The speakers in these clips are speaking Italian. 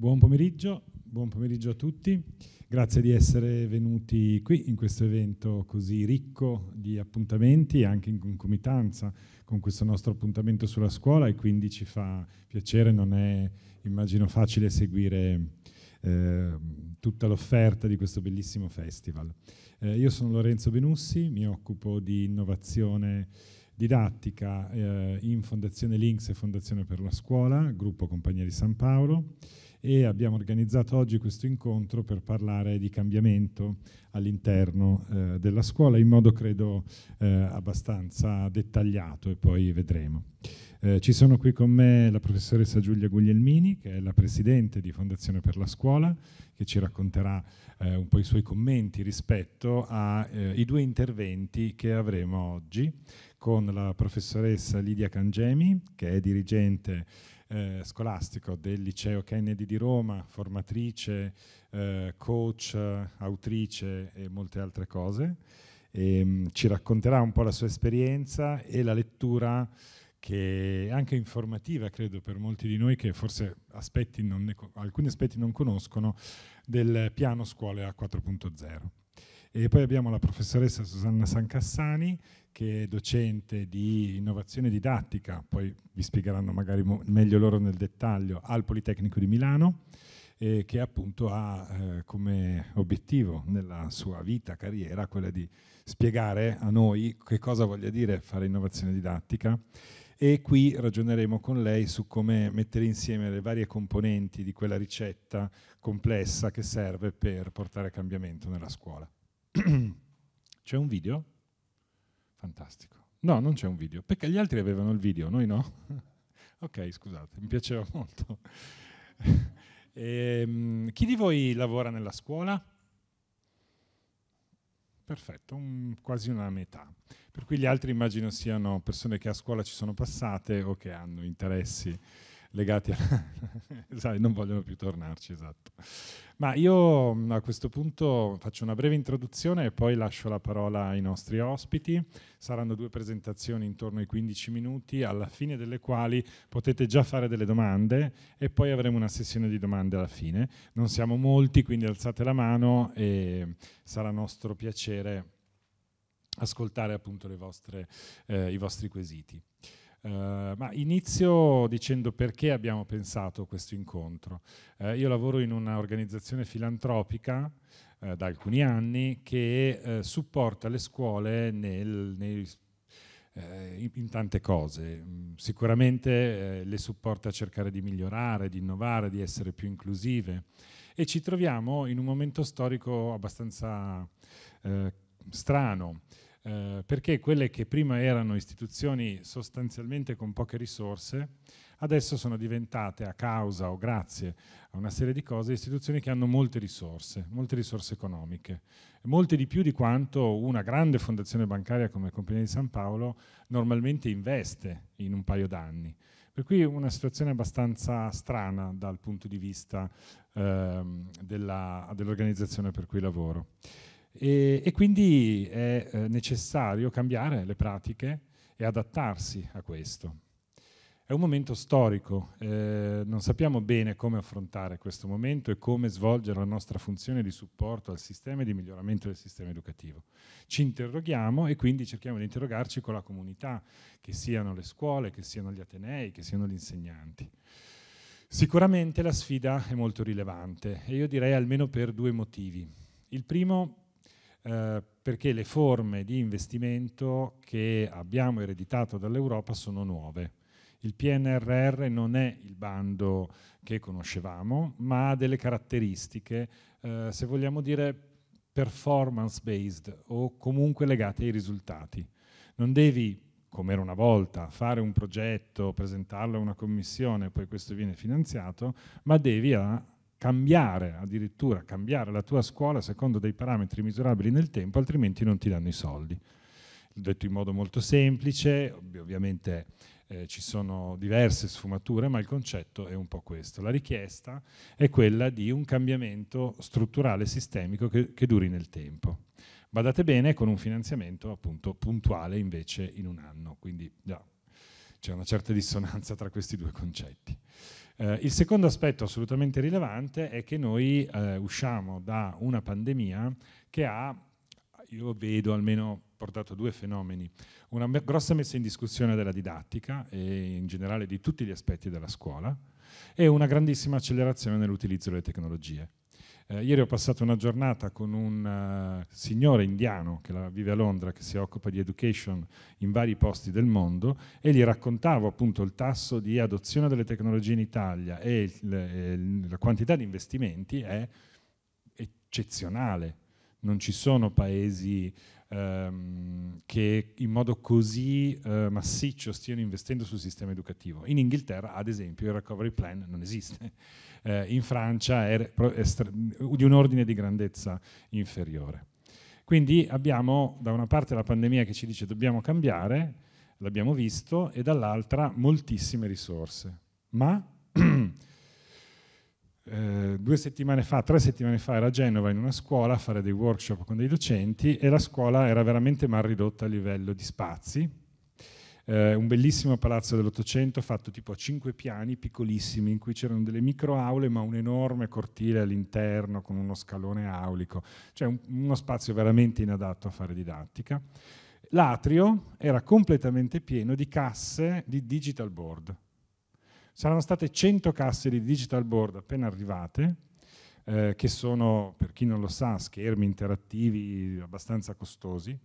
Buon pomeriggio, buon pomeriggio a tutti. Grazie di essere venuti qui in questo evento così ricco di appuntamenti, anche in concomitanza con questo nostro appuntamento sulla scuola e quindi ci fa piacere, non è immagino facile seguire eh, tutta l'offerta di questo bellissimo festival. Eh, io sono Lorenzo Benussi, mi occupo di innovazione didattica eh, in Fondazione Links e Fondazione per la Scuola, gruppo Compagnia di San Paolo e abbiamo organizzato oggi questo incontro per parlare di cambiamento all'interno eh, della scuola in modo credo eh, abbastanza dettagliato e poi vedremo. Eh, ci sono qui con me la professoressa Giulia Guglielmini, che è la presidente di Fondazione per la Scuola, che ci racconterà eh, un po' i suoi commenti rispetto ai eh, due interventi che avremo oggi con la professoressa Lidia Cangemi, che è dirigente eh, scolastico del liceo Kennedy di Roma, formatrice, eh, coach, autrice e molte altre cose. E, ehm, mh, ci racconterà un po' la sua esperienza e la lettura che è anche informativa, credo, per molti di noi che forse aspetti alcuni aspetti non conoscono del piano scuole A4.0. E poi abbiamo la professoressa Susanna Sancassani che è docente di innovazione didattica, poi vi spiegheranno magari meglio loro nel dettaglio, al Politecnico di Milano, eh, che appunto ha eh, come obiettivo nella sua vita, carriera, quella di spiegare a noi che cosa voglia dire fare innovazione didattica e qui ragioneremo con lei su come mettere insieme le varie componenti di quella ricetta complessa che serve per portare cambiamento nella scuola. C'è un video? Fantastico. No, non c'è un video, perché gli altri avevano il video, noi no. ok, scusate, mi piaceva molto. e, ehm, chi di voi lavora nella scuola? Perfetto, un, quasi una metà. Per cui gli altri immagino siano persone che a scuola ci sono passate o che hanno interessi legati a... sai, non vogliono più tornarci, esatto. Ma io a questo punto faccio una breve introduzione e poi lascio la parola ai nostri ospiti. Saranno due presentazioni intorno ai 15 minuti, alla fine delle quali potete già fare delle domande e poi avremo una sessione di domande alla fine. Non siamo molti, quindi alzate la mano e sarà nostro piacere ascoltare appunto vostre, eh, i vostri quesiti. Eh, ma inizio dicendo perché abbiamo pensato questo incontro. Uh, io lavoro in un'organizzazione filantropica uh, da alcuni anni che supporta le scuole nel, nei, in, in, tante cose. Mm, sicuramente le supporta a cercare di migliorare, di innovare, di essere più inclusive e ci troviamo in un momento storico abbastanza strano eh, perché quelle che prima erano istituzioni sostanzialmente con poche risorse, adesso sono diventate a causa o grazie a una serie di cose istituzioni che hanno molte risorse, molte risorse economiche, molte di più di quanto una grande fondazione bancaria come Compagnia di San Paolo normalmente investe in un paio d'anni. Per cui è una situazione abbastanza strana dal punto di vista ehm, dell'organizzazione dell per cui lavoro. E, e quindi è eh, necessario cambiare le pratiche e adattarsi a questo. È un momento storico, eh, non sappiamo bene come affrontare questo momento e come svolgere la nostra funzione di supporto al sistema e di miglioramento del sistema educativo. Ci interroghiamo e quindi cerchiamo di interrogarci con la comunità, che siano le scuole, che siano gli atenei, che siano gli insegnanti. Sicuramente la sfida è molto rilevante e io direi almeno per due motivi. Il primo eh, perché le forme di investimento che abbiamo ereditato dall'Europa sono nuove. Il PNRR non è il bando che conoscevamo, ma ha delle caratteristiche, eh, se vogliamo dire, performance based o comunque legate ai risultati. Non devi come era una volta, fare un progetto, presentarlo a una commissione, poi questo viene finanziato, ma devi a, ah, cambiare, addirittura cambiare la tua scuola secondo dei parametri misurabili nel tempo, altrimenti non ti danno i soldi. Detto in modo molto semplice, ovviamente eh, ci sono diverse sfumature, ma il concetto è un po' questo. La richiesta è quella di un cambiamento strutturale sistemico che, che duri nel tempo. Badate bene con un finanziamento appunto puntuale invece in un anno, quindi già c'è una certa dissonanza tra questi due concetti. Eh, il secondo aspetto assolutamente rilevante è che noi eh, usciamo da una pandemia che ha, io vedo almeno portato a due fenomeni, una grossa messa in discussione della didattica e in generale di tutti gli aspetti della scuola e una grandissima accelerazione nell'utilizzo delle tecnologie. Eh, ieri ho passato una giornata con un uh, signore indiano che vive a Londra, che si occupa di education in vari posti del mondo e gli raccontavo appunto il tasso di adozione delle tecnologie in Italia e, il, e la quantità di investimenti è eccezionale. Non ci sono paesi ehm, che in modo così eh, massiccio stiano investendo sul sistema educativo. In Inghilterra, ad esempio, il recovery plan non esiste eh, in Francia è, di un ordine di grandezza inferiore. Quindi abbiamo da una parte la pandemia che ci dice dobbiamo cambiare, l'abbiamo visto, e dall'altra moltissime risorse. Ma eh, due settimane fa, tre settimane fa ero a Genova in una scuola a fare dei workshop con dei docenti e la scuola era veramente mal ridotta a livello di spazi, eh, un bellissimo palazzo dell'Ottocento fatto tipo a cinque piani, piccolissimi, in cui c'erano delle micro aule ma un enorme cortile all'interno con uno scalone aulico, cioè un, uno spazio veramente inadatto a fare didattica. L'atrio era completamente pieno di casse di digital board. Saranno state 100 casse di digital board appena arrivate, eh, che sono, per chi non lo sa, schermi interattivi abbastanza costosi.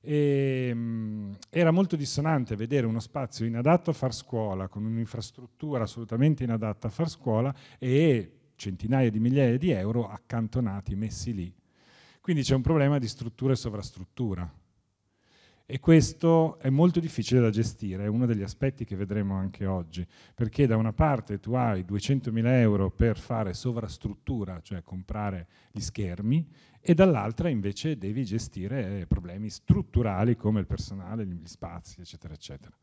E, ehm, mh, era molto dissonante vedere uno spazio inadatto a far scuola, con un'infrastruttura assolutamente inadatta a far scuola e centinaia di migliaia di euro accantonati, messi lì. Quindi c'è un problema di struttura e sovrastruttura. E questo è molto difficile da gestire, è uno degli aspetti che vedremo anche oggi, perché da una parte tu hai 200.000 euro per fare sovrastruttura, cioè comprare gli schermi, e dall'altra invece devi gestire problemi strutturali come il personale, gli spazi, eccetera, eccetera.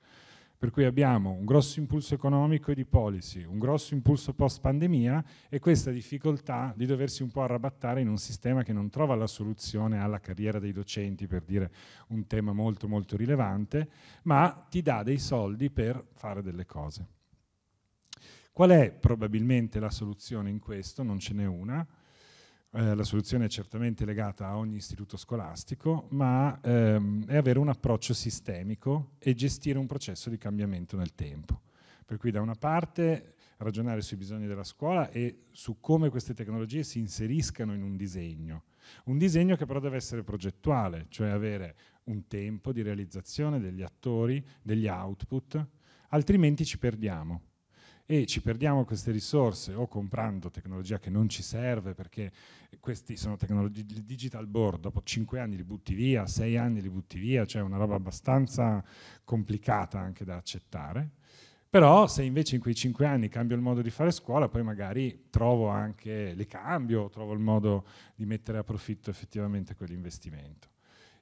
Per cui abbiamo un grosso impulso economico e di policy, un grosso impulso post pandemia e questa difficoltà di doversi un po' arrabattare in un sistema che non trova la soluzione alla carriera dei docenti, per dire un tema molto molto rilevante, ma ti dà dei soldi per fare delle cose. Qual è probabilmente la soluzione in questo? Non ce n'è una eh, la soluzione è certamente legata a ogni istituto scolastico, ma ehm, è avere un approccio sistemico e gestire un processo di cambiamento nel tempo. Per cui da una parte ragionare sui bisogni della scuola e su come queste tecnologie si inseriscano in un disegno. Un disegno che però deve essere progettuale, cioè avere un tempo di realizzazione degli attori, degli output, altrimenti ci perdiamo e ci perdiamo queste risorse o comprando tecnologia che non ci serve perché questi sono tecnologie digital board, dopo 5 anni li butti via, 6 anni li butti via, cioè una roba abbastanza complicata anche da accettare. Però se invece in quei 5 anni cambio il modo di fare scuola, poi magari trovo anche, le cambio, trovo il modo di mettere a profitto effettivamente quell'investimento.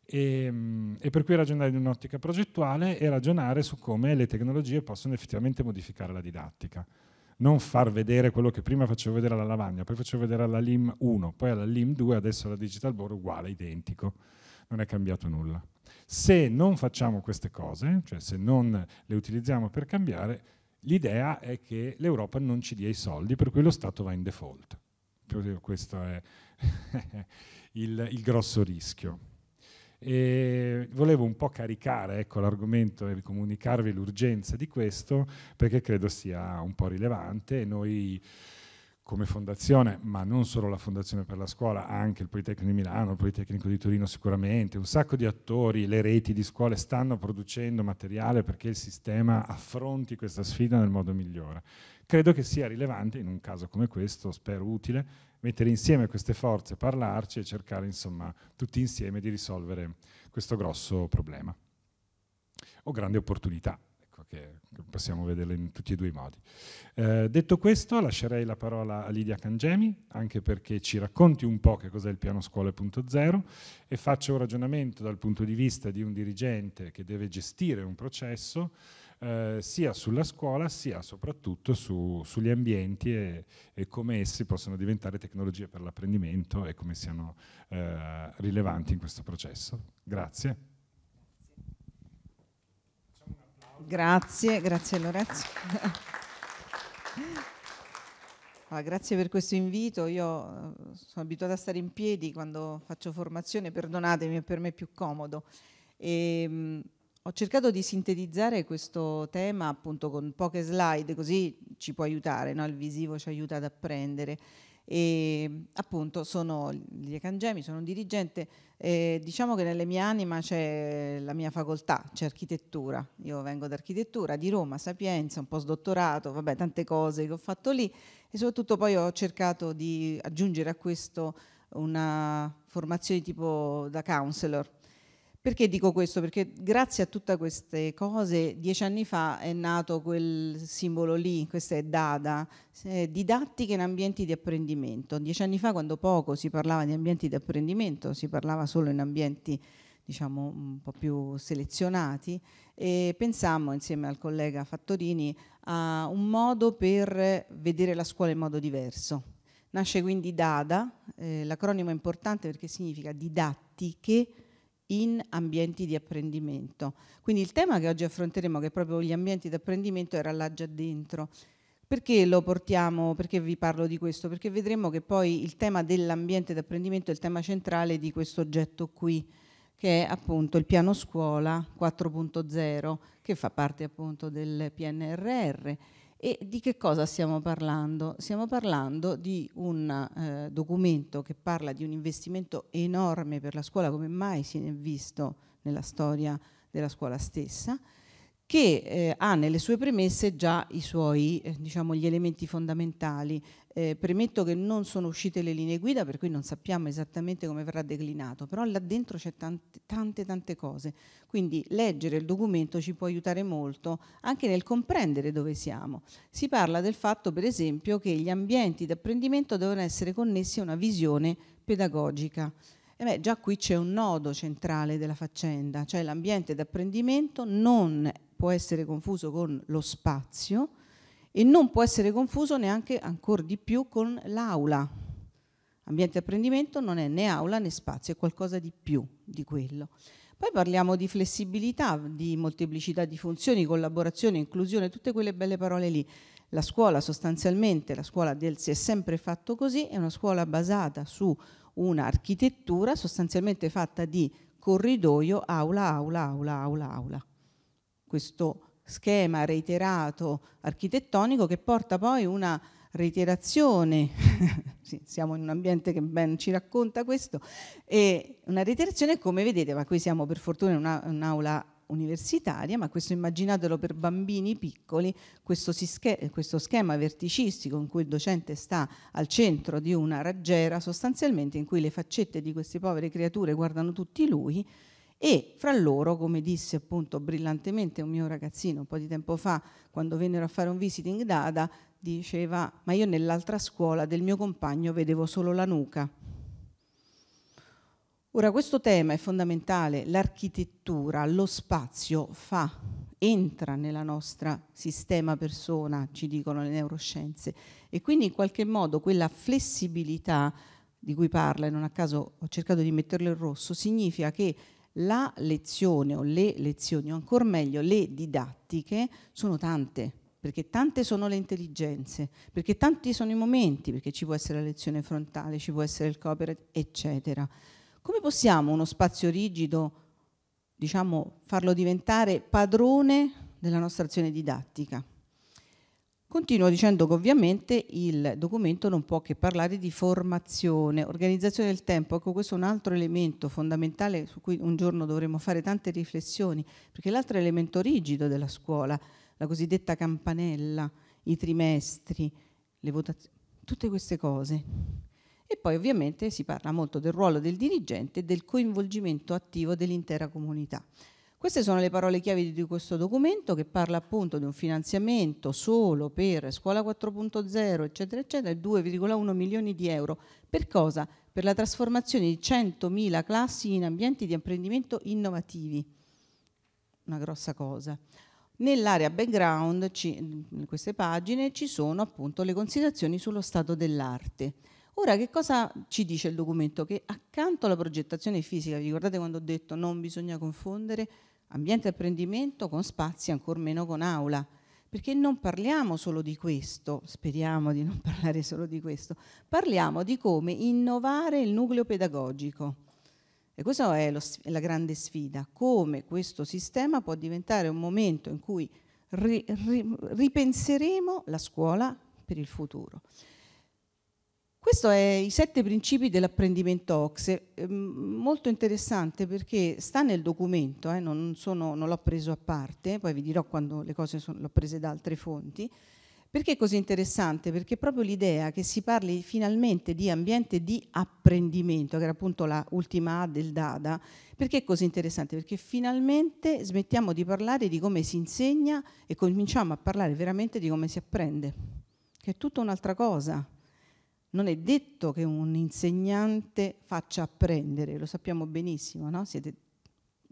E, ehm, e, per cui ragionare in un'ottica progettuale e ragionare su come le tecnologie possono effettivamente modificare la didattica. Non far vedere quello che prima facevo vedere alla lavagna, poi facevo vedere alla LIM 1, poi alla LIM 2, adesso alla Digital Board uguale, identico. Non è cambiato nulla. Se non facciamo queste cose, cioè se non le utilizziamo per cambiare, l'idea è che l'Europa non ci dia i soldi, per cui lo Stato va in default. Questo è il, il grosso rischio e volevo un po' caricare ecco, l'argomento e comunicarvi l'urgenza di questo perché credo sia un po' rilevante e noi come fondazione, ma non solo la Fondazione per la Scuola, anche il Politecnico di Milano, il Politecnico di Torino sicuramente, un sacco di attori, le reti di scuole stanno producendo materiale perché il sistema affronti questa sfida nel modo migliore. Credo che sia rilevante in un caso come questo, spero utile, mettere insieme queste forze, parlarci e cercare insomma tutti insieme di risolvere questo grosso problema. O grande opportunità, ecco, che possiamo vederla in tutti e due i modi. Eh, detto questo lascerei la parola a Lidia Cangemi, anche perché ci racconti un po' che cos'è il piano scuole.0 e faccio un ragionamento dal punto di vista di un dirigente che deve gestire un processo eh, sia sulla scuola sia soprattutto su, sugli ambienti e, e, come essi possono diventare tecnologie per l'apprendimento e come siano eh, rilevanti in questo processo. Grazie. Grazie, grazie Lorenzo. Ah, grazie per questo invito, io eh, sono abituata a stare in piedi quando faccio formazione, perdonatemi, è per me più comodo. E, ehm, ho cercato di sintetizzare questo tema appunto con poche slide, così ci può aiutare, no? il visivo ci aiuta ad apprendere. E, appunto sono Lidia Cangemi, sono un dirigente, eh, diciamo che nelle mie anime c'è la mia facoltà, c'è architettura, io vengo da architettura di Roma, Sapienza, un postdottorato, vabbè tante cose che ho fatto lì e soprattutto poi ho cercato di aggiungere a questo una formazione tipo da counselor perché dico questo? Perché grazie a tutte queste cose, dieci anni fa è nato quel simbolo lì, questa è Dada, eh, didattica in ambienti di apprendimento. Dieci anni fa, quando poco si parlava di ambienti di apprendimento, si parlava solo in ambienti diciamo un po' più selezionati e pensammo insieme al collega Fattorini a un modo per vedere la scuola in modo diverso. Nasce quindi DADA, eh, l'acronimo è importante perché significa didattiche in ambienti di apprendimento. Quindi il tema che oggi affronteremo, che è proprio gli ambienti di apprendimento, era là già dentro. Perché lo portiamo, perché vi parlo di questo? Perché vedremo che poi il tema dell'ambiente di apprendimento è il tema centrale di questo oggetto qui, che è appunto il piano scuola 4.0, che fa parte appunto del PNRR e di che cosa stiamo parlando? Stiamo parlando di un eh, documento che parla di un investimento enorme per la scuola come mai si è visto nella storia della scuola stessa, che eh, ha nelle sue premesse già i suoi, eh, diciamo, gli elementi fondamentali. Eh, premetto che non sono uscite le linee guida, per cui non sappiamo esattamente come verrà declinato, però là dentro c'è tante, tante, tante cose. Quindi leggere il documento ci può aiutare molto anche nel comprendere dove siamo. Si parla del fatto, per esempio, che gli ambienti di apprendimento devono essere connessi a una visione pedagogica. Eh beh, già qui c'è un nodo centrale della faccenda, cioè l'ambiente d'apprendimento non può essere confuso con lo spazio e non può essere confuso neanche ancora di più con l'aula. Ambiente apprendimento non è né aula né spazio, è qualcosa di più di quello. Poi parliamo di flessibilità, di molteplicità di funzioni, collaborazione, inclusione, tutte quelle belle parole lì. La scuola sostanzialmente, la scuola del si è sempre fatto così, è una scuola basata su un'architettura sostanzialmente fatta di corridoio, aula, aula, aula, aula, aula questo schema reiterato architettonico che porta poi una reiterazione, sì, siamo in un ambiente che ben ci racconta questo, e una reiterazione come vedete, ma qui siamo per fortuna in una, un'aula universitaria, ma questo immaginatelo per bambini piccoli, questo, sche- questo, schema verticistico in cui il docente sta al centro di una raggiera sostanzialmente in cui le faccette di queste povere creature guardano tutti lui, e fra loro, come disse appunto brillantemente un mio ragazzino un po' di tempo fa, quando vennero a fare un visiting dada, diceva, ma io nell'altra scuola del mio compagno vedevo solo la nuca. Ora questo tema è fondamentale, l'architettura, lo spazio fa, entra nella nostra sistema persona, ci dicono le neuroscienze, e quindi in qualche modo quella flessibilità di cui parla, e non a caso ho cercato di metterlo in rosso, significa che la lezione o le lezioni, o ancora meglio le didattiche, sono tante, perché tante sono le intelligenze, perché tanti sono i momenti, perché ci può essere la lezione frontale, ci può essere il copyright, eccetera. Come possiamo uno spazio rigido, diciamo, farlo diventare padrone della nostra azione didattica? Continuo dicendo che ovviamente il documento non può che parlare di formazione, organizzazione del tempo, ecco questo è un altro elemento fondamentale su cui un giorno dovremo fare tante riflessioni, perché l'altro elemento rigido della scuola, la cosiddetta campanella, i trimestri, le votazioni, tutte queste cose. E poi ovviamente si parla molto del ruolo del dirigente e del coinvolgimento attivo dell'intera comunità. Queste sono le parole chiave di questo documento che parla appunto di un finanziamento solo per scuola 4.0, eccetera, eccetera, 2,1 milioni di euro. Per cosa? Per la trasformazione di 100.000 classi in ambienti di apprendimento innovativi. Una grossa cosa. Nell'area background, ci, in queste pagine, ci sono appunto le considerazioni sullo stato dell'arte. Ora, che cosa ci dice il documento? Che accanto alla progettazione fisica, vi ricordate quando ho detto non bisogna confondere ambiente apprendimento con spazi ancora meno con aula, perché non parliamo solo di questo, speriamo di non parlare solo di questo, parliamo di come innovare il nucleo pedagogico. E questa è lo, la grande sfida, come questo sistema può diventare un momento in cui ri, ri, ripenseremo la scuola per il futuro. Questo è i sette principi dell'apprendimento OXE, ehm, molto interessante perché sta nel documento, eh, non, sono, non l'ho preso a parte, poi vi dirò quando le cose sono, l'ho prese da altre fonti. Perché è così interessante? Perché proprio l'idea che si parli finalmente di ambiente di apprendimento, che era appunto la ultima A del Dada, perché è così interessante? Perché finalmente smettiamo di parlare di come si insegna e cominciamo a parlare veramente di come si apprende, che è tutta un'altra cosa non è detto che un insegnante faccia apprendere, lo sappiamo benissimo, no? Siete,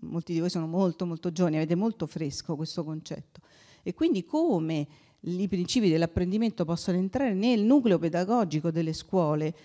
molti di voi sono molto molto giovani, avete molto fresco questo concetto. E quindi come i principi dell'apprendimento possono entrare nel nucleo pedagogico delle scuole,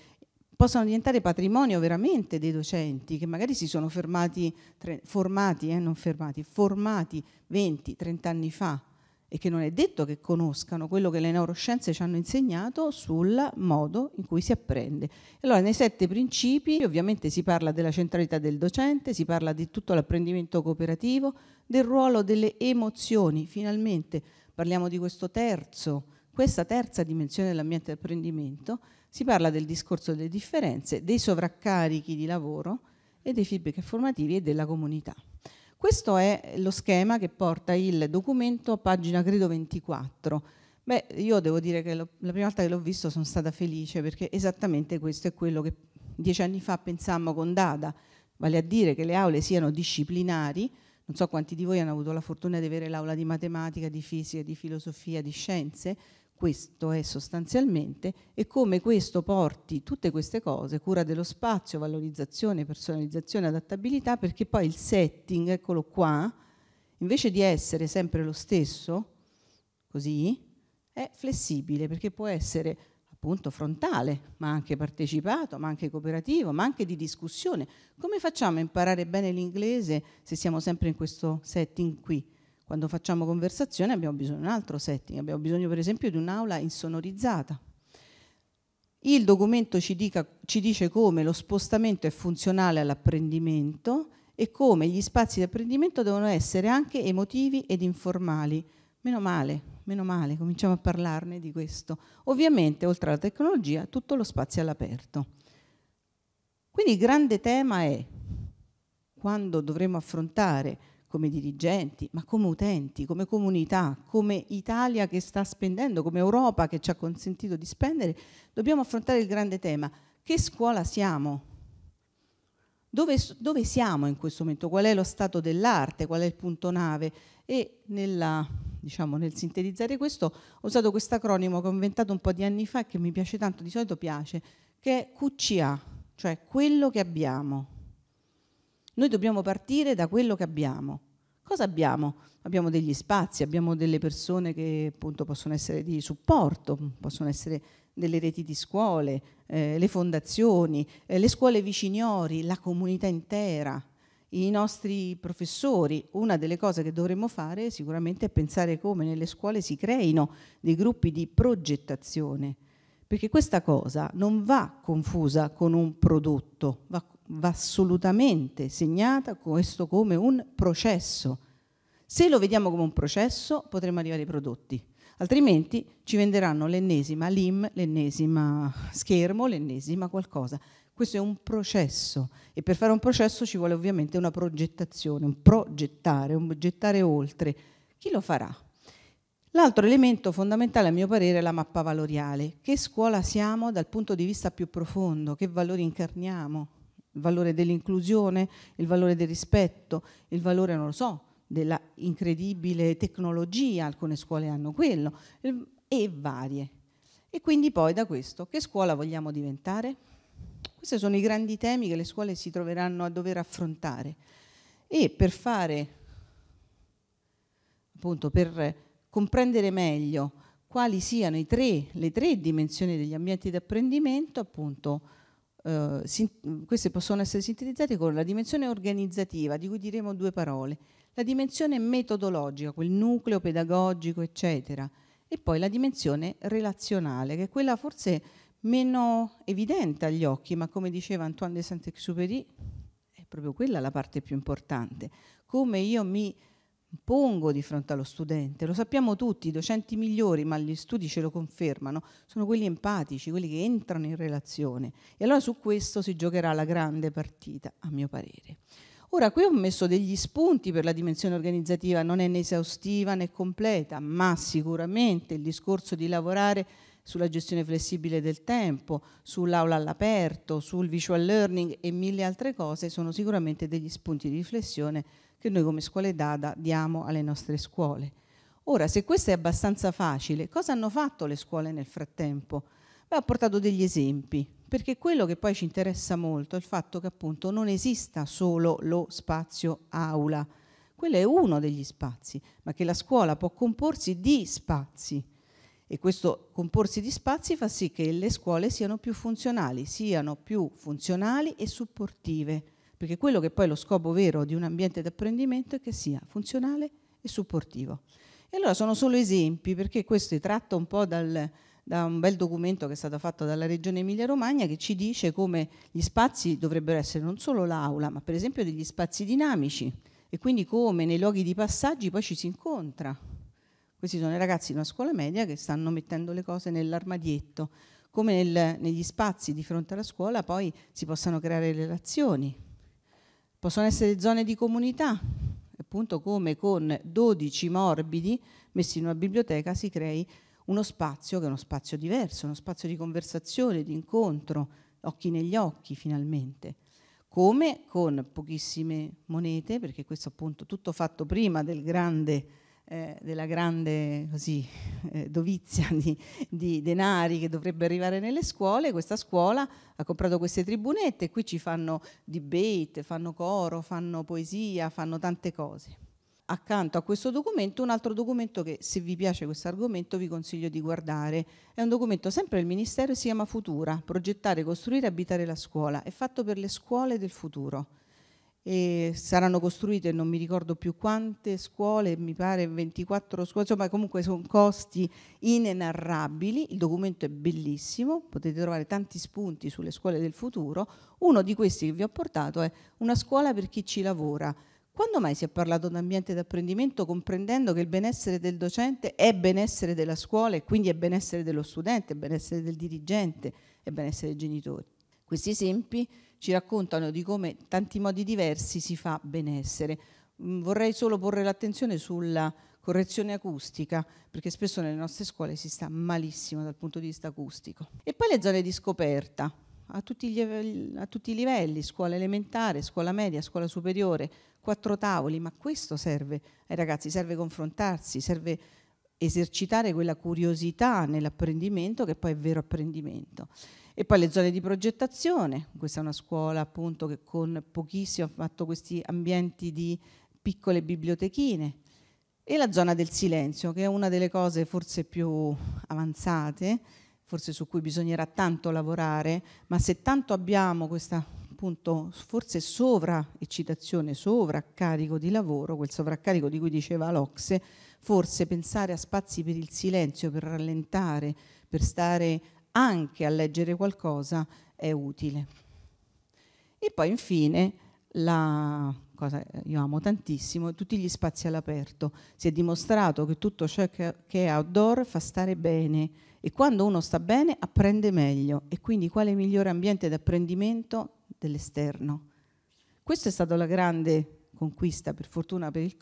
possono diventare patrimonio veramente dei docenti che magari si sono fermati, tre, formati, eh, non fermati, formati 20, 30 anni fa e che non è detto che conoscano quello che le neuroscienze ci hanno insegnato sul modo in cui si apprende. Allora, nei sette principi ovviamente si parla della centralità del docente, si parla di tutto l'apprendimento cooperativo, del ruolo delle emozioni, finalmente parliamo di questo terzo, questa terza dimensione dell'ambiente di apprendimento, si parla del discorso delle differenze, dei sovraccarichi di lavoro e dei feedback formativi e della comunità. Questo è lo schema che porta il documento a pagina credo 24. Beh, io devo dire che lo, la prima volta che l'ho visto sono stata felice perché esattamente questo è quello che dieci anni fa pensammo con Dada, vale a dire che le aule siano disciplinari. Non so quanti di voi hanno avuto la fortuna di avere l'aula di matematica, di fisica, di filosofia, di scienze, questo è sostanzialmente e come questo porti tutte queste cose, cura dello spazio, valorizzazione, personalizzazione, adattabilità, perché poi il setting, eccolo qua, invece di essere sempre lo stesso, così, è flessibile perché può essere appunto frontale, ma anche partecipato, ma anche cooperativo, ma anche di discussione. Come facciamo a imparare bene l'inglese se siamo sempre in questo setting qui? Quando facciamo conversazione abbiamo bisogno di un altro setting, abbiamo bisogno per esempio di un'aula insonorizzata. Il documento ci, dica, ci dice come lo spostamento è funzionale all'apprendimento e come gli spazi di apprendimento devono essere anche emotivi ed informali. Meno male, meno male, cominciamo a parlarne di questo. Ovviamente, oltre alla tecnologia, tutto lo spazio all'aperto. Quindi il grande tema è quando dovremo affrontare come dirigenti, ma come utenti, come comunità, come Italia che sta spendendo, come Europa che ci ha consentito di spendere, dobbiamo affrontare il grande tema. Che scuola siamo? Dove, dove siamo in questo momento? Qual è lo stato dell'arte? Qual è il punto nave? E nella, diciamo, nel sintetizzare questo ho usato questo acronimo che ho inventato un po' di anni fa e che mi piace tanto, di solito piace, che è QCA, cioè quello che abbiamo noi dobbiamo partire da quello che abbiamo. Cosa abbiamo? Abbiamo degli spazi, abbiamo delle persone che appunto possono essere di supporto, possono essere delle reti di scuole, eh, le fondazioni, eh, le scuole viciniori, la comunità intera, i nostri professori. Una delle cose che dovremmo fare sicuramente è pensare come nelle scuole si creino dei gruppi di progettazione, perché questa cosa non va confusa con un prodotto, va va assolutamente segnata questo come un processo. Se lo vediamo come un processo potremo arrivare ai prodotti, altrimenti ci venderanno l'ennesima LIM, l'ennesima schermo, l'ennesima qualcosa. Questo è un processo e per fare un processo ci vuole ovviamente una progettazione, un progettare, un gettare oltre. Chi lo farà? L'altro elemento fondamentale a mio parere è la mappa valoriale. Che scuola siamo dal punto di vista più profondo? Che valori incarniamo? il valore dell'inclusione, il valore del rispetto, il valore, non lo so, della incredibile tecnologia, alcune scuole hanno quello, e varie. E quindi poi da questo, che scuola vogliamo diventare? Questi sono i grandi temi che le scuole si troveranno a dover affrontare. E per fare, appunto, per comprendere meglio quali siano tre, le tre dimensioni degli ambienti di apprendimento, appunto, eh, sin- queste possono essere sintetizzate con la dimensione organizzativa, di cui diremo due parole, la dimensione metodologica, quel nucleo pedagogico, eccetera, e poi la dimensione relazionale, che è quella forse meno evidente agli occhi, ma come diceva Antoine de Saint-Exupéry, è proprio quella la parte più importante. Come io mi pongo di fronte allo studente, lo sappiamo tutti, i docenti migliori, ma gli studi ce lo confermano, sono quelli empatici, quelli che entrano in relazione. E allora su questo si giocherà la grande partita, a mio parere. Ora, qui ho messo degli spunti per la dimensione organizzativa, non è né esaustiva né completa, ma sicuramente il discorso di lavorare sulla gestione flessibile del tempo, sull'aula all'aperto, sul visual learning e mille altre cose sono sicuramente degli spunti di riflessione che noi come scuole DADA diamo alle nostre scuole. Ora, se questo è abbastanza facile, cosa hanno fatto le scuole nel frattempo? Beh, ho portato degli esempi, perché quello che poi ci interessa molto è il fatto che appunto non esista solo lo spazio aula, quello è uno degli spazi, ma che la scuola può comporsi di spazi. E questo comporsi di spazi fa sì che le scuole siano più funzionali, siano più funzionali e supportive perché quello che poi è lo scopo vero di un ambiente di apprendimento è che sia funzionale e supportivo. E allora sono solo esempi, perché questo è tratto un po' dal, da un bel documento che è stato fatto dalla Regione Emilia-Romagna che ci dice come gli spazi dovrebbero essere non solo l'aula, ma per esempio degli spazi dinamici e quindi come nei luoghi di passaggi poi ci si incontra. Questi sono i ragazzi di una scuola media che stanno mettendo le cose nell'armadietto, come nel, negli spazi di fronte alla scuola poi si possano creare relazioni, Possono essere zone di comunità, appunto come con 12 morbidi messi in una biblioteca si crei uno spazio che è uno spazio diverso, uno spazio di conversazione, di incontro, occhi negli occhi finalmente. Come con pochissime monete, perché questo appunto tutto fatto prima del grande eh, della grande così, eh, dovizia di, di, denari che dovrebbe arrivare nelle scuole, questa scuola ha comprato queste tribunette, e qui ci fanno debate, fanno coro, fanno poesia, fanno tante cose. Accanto a questo documento un altro documento che se vi piace questo argomento vi consiglio di guardare, è un documento sempre del Ministero, si chiama Futura, progettare, costruire, e abitare la scuola, è fatto per le scuole del futuro e saranno costruite non mi ricordo più quante scuole, mi pare 24 scuole, insomma comunque sono costi inenarrabili, il documento è bellissimo, potete trovare tanti spunti sulle scuole del futuro, uno di questi che vi ho portato è una scuola per chi ci lavora. Quando mai si è parlato di ambiente d'apprendimento comprendendo che il benessere del docente è benessere della scuola e quindi è benessere dello studente, è benessere del dirigente, è benessere dei genitori? Questi esempi ci raccontano di come tanti modi diversi si fa benessere. Mm, vorrei solo porre l'attenzione sulla correzione acustica, perché spesso nelle nostre scuole si sta malissimo dal punto di vista acustico. E poi le zone di scoperta, a tutti, gli, a tutti i livelli, scuola elementare, scuola media, scuola superiore, quattro tavoli, ma questo serve ai ragazzi, serve confrontarsi, serve esercitare quella curiosità nell'apprendimento che poi è vero apprendimento. E poi le zone di progettazione, questa è una scuola appunto che con pochissimo ha fatto questi ambienti di piccole bibliotechine, e la zona del silenzio, che è una delle cose forse più avanzate, forse su cui bisognerà tanto lavorare, ma se tanto abbiamo questa appunto forse sovraeccitazione, sovraccarico di lavoro, quel sovraccarico di cui diceva Locse, forse pensare a spazi per il silenzio, per rallentare, per stare anche a leggere qualcosa è utile. E poi infine la cosa eh, io amo tantissimo, tutti gli spazi all'aperto. Si è dimostrato che tutto ciò che è outdoor fa stare bene e quando uno sta bene apprende meglio e quindi quale migliore ambiente d'apprendimento dell'esterno. Questa è stata la grande conquista, per fortuna per il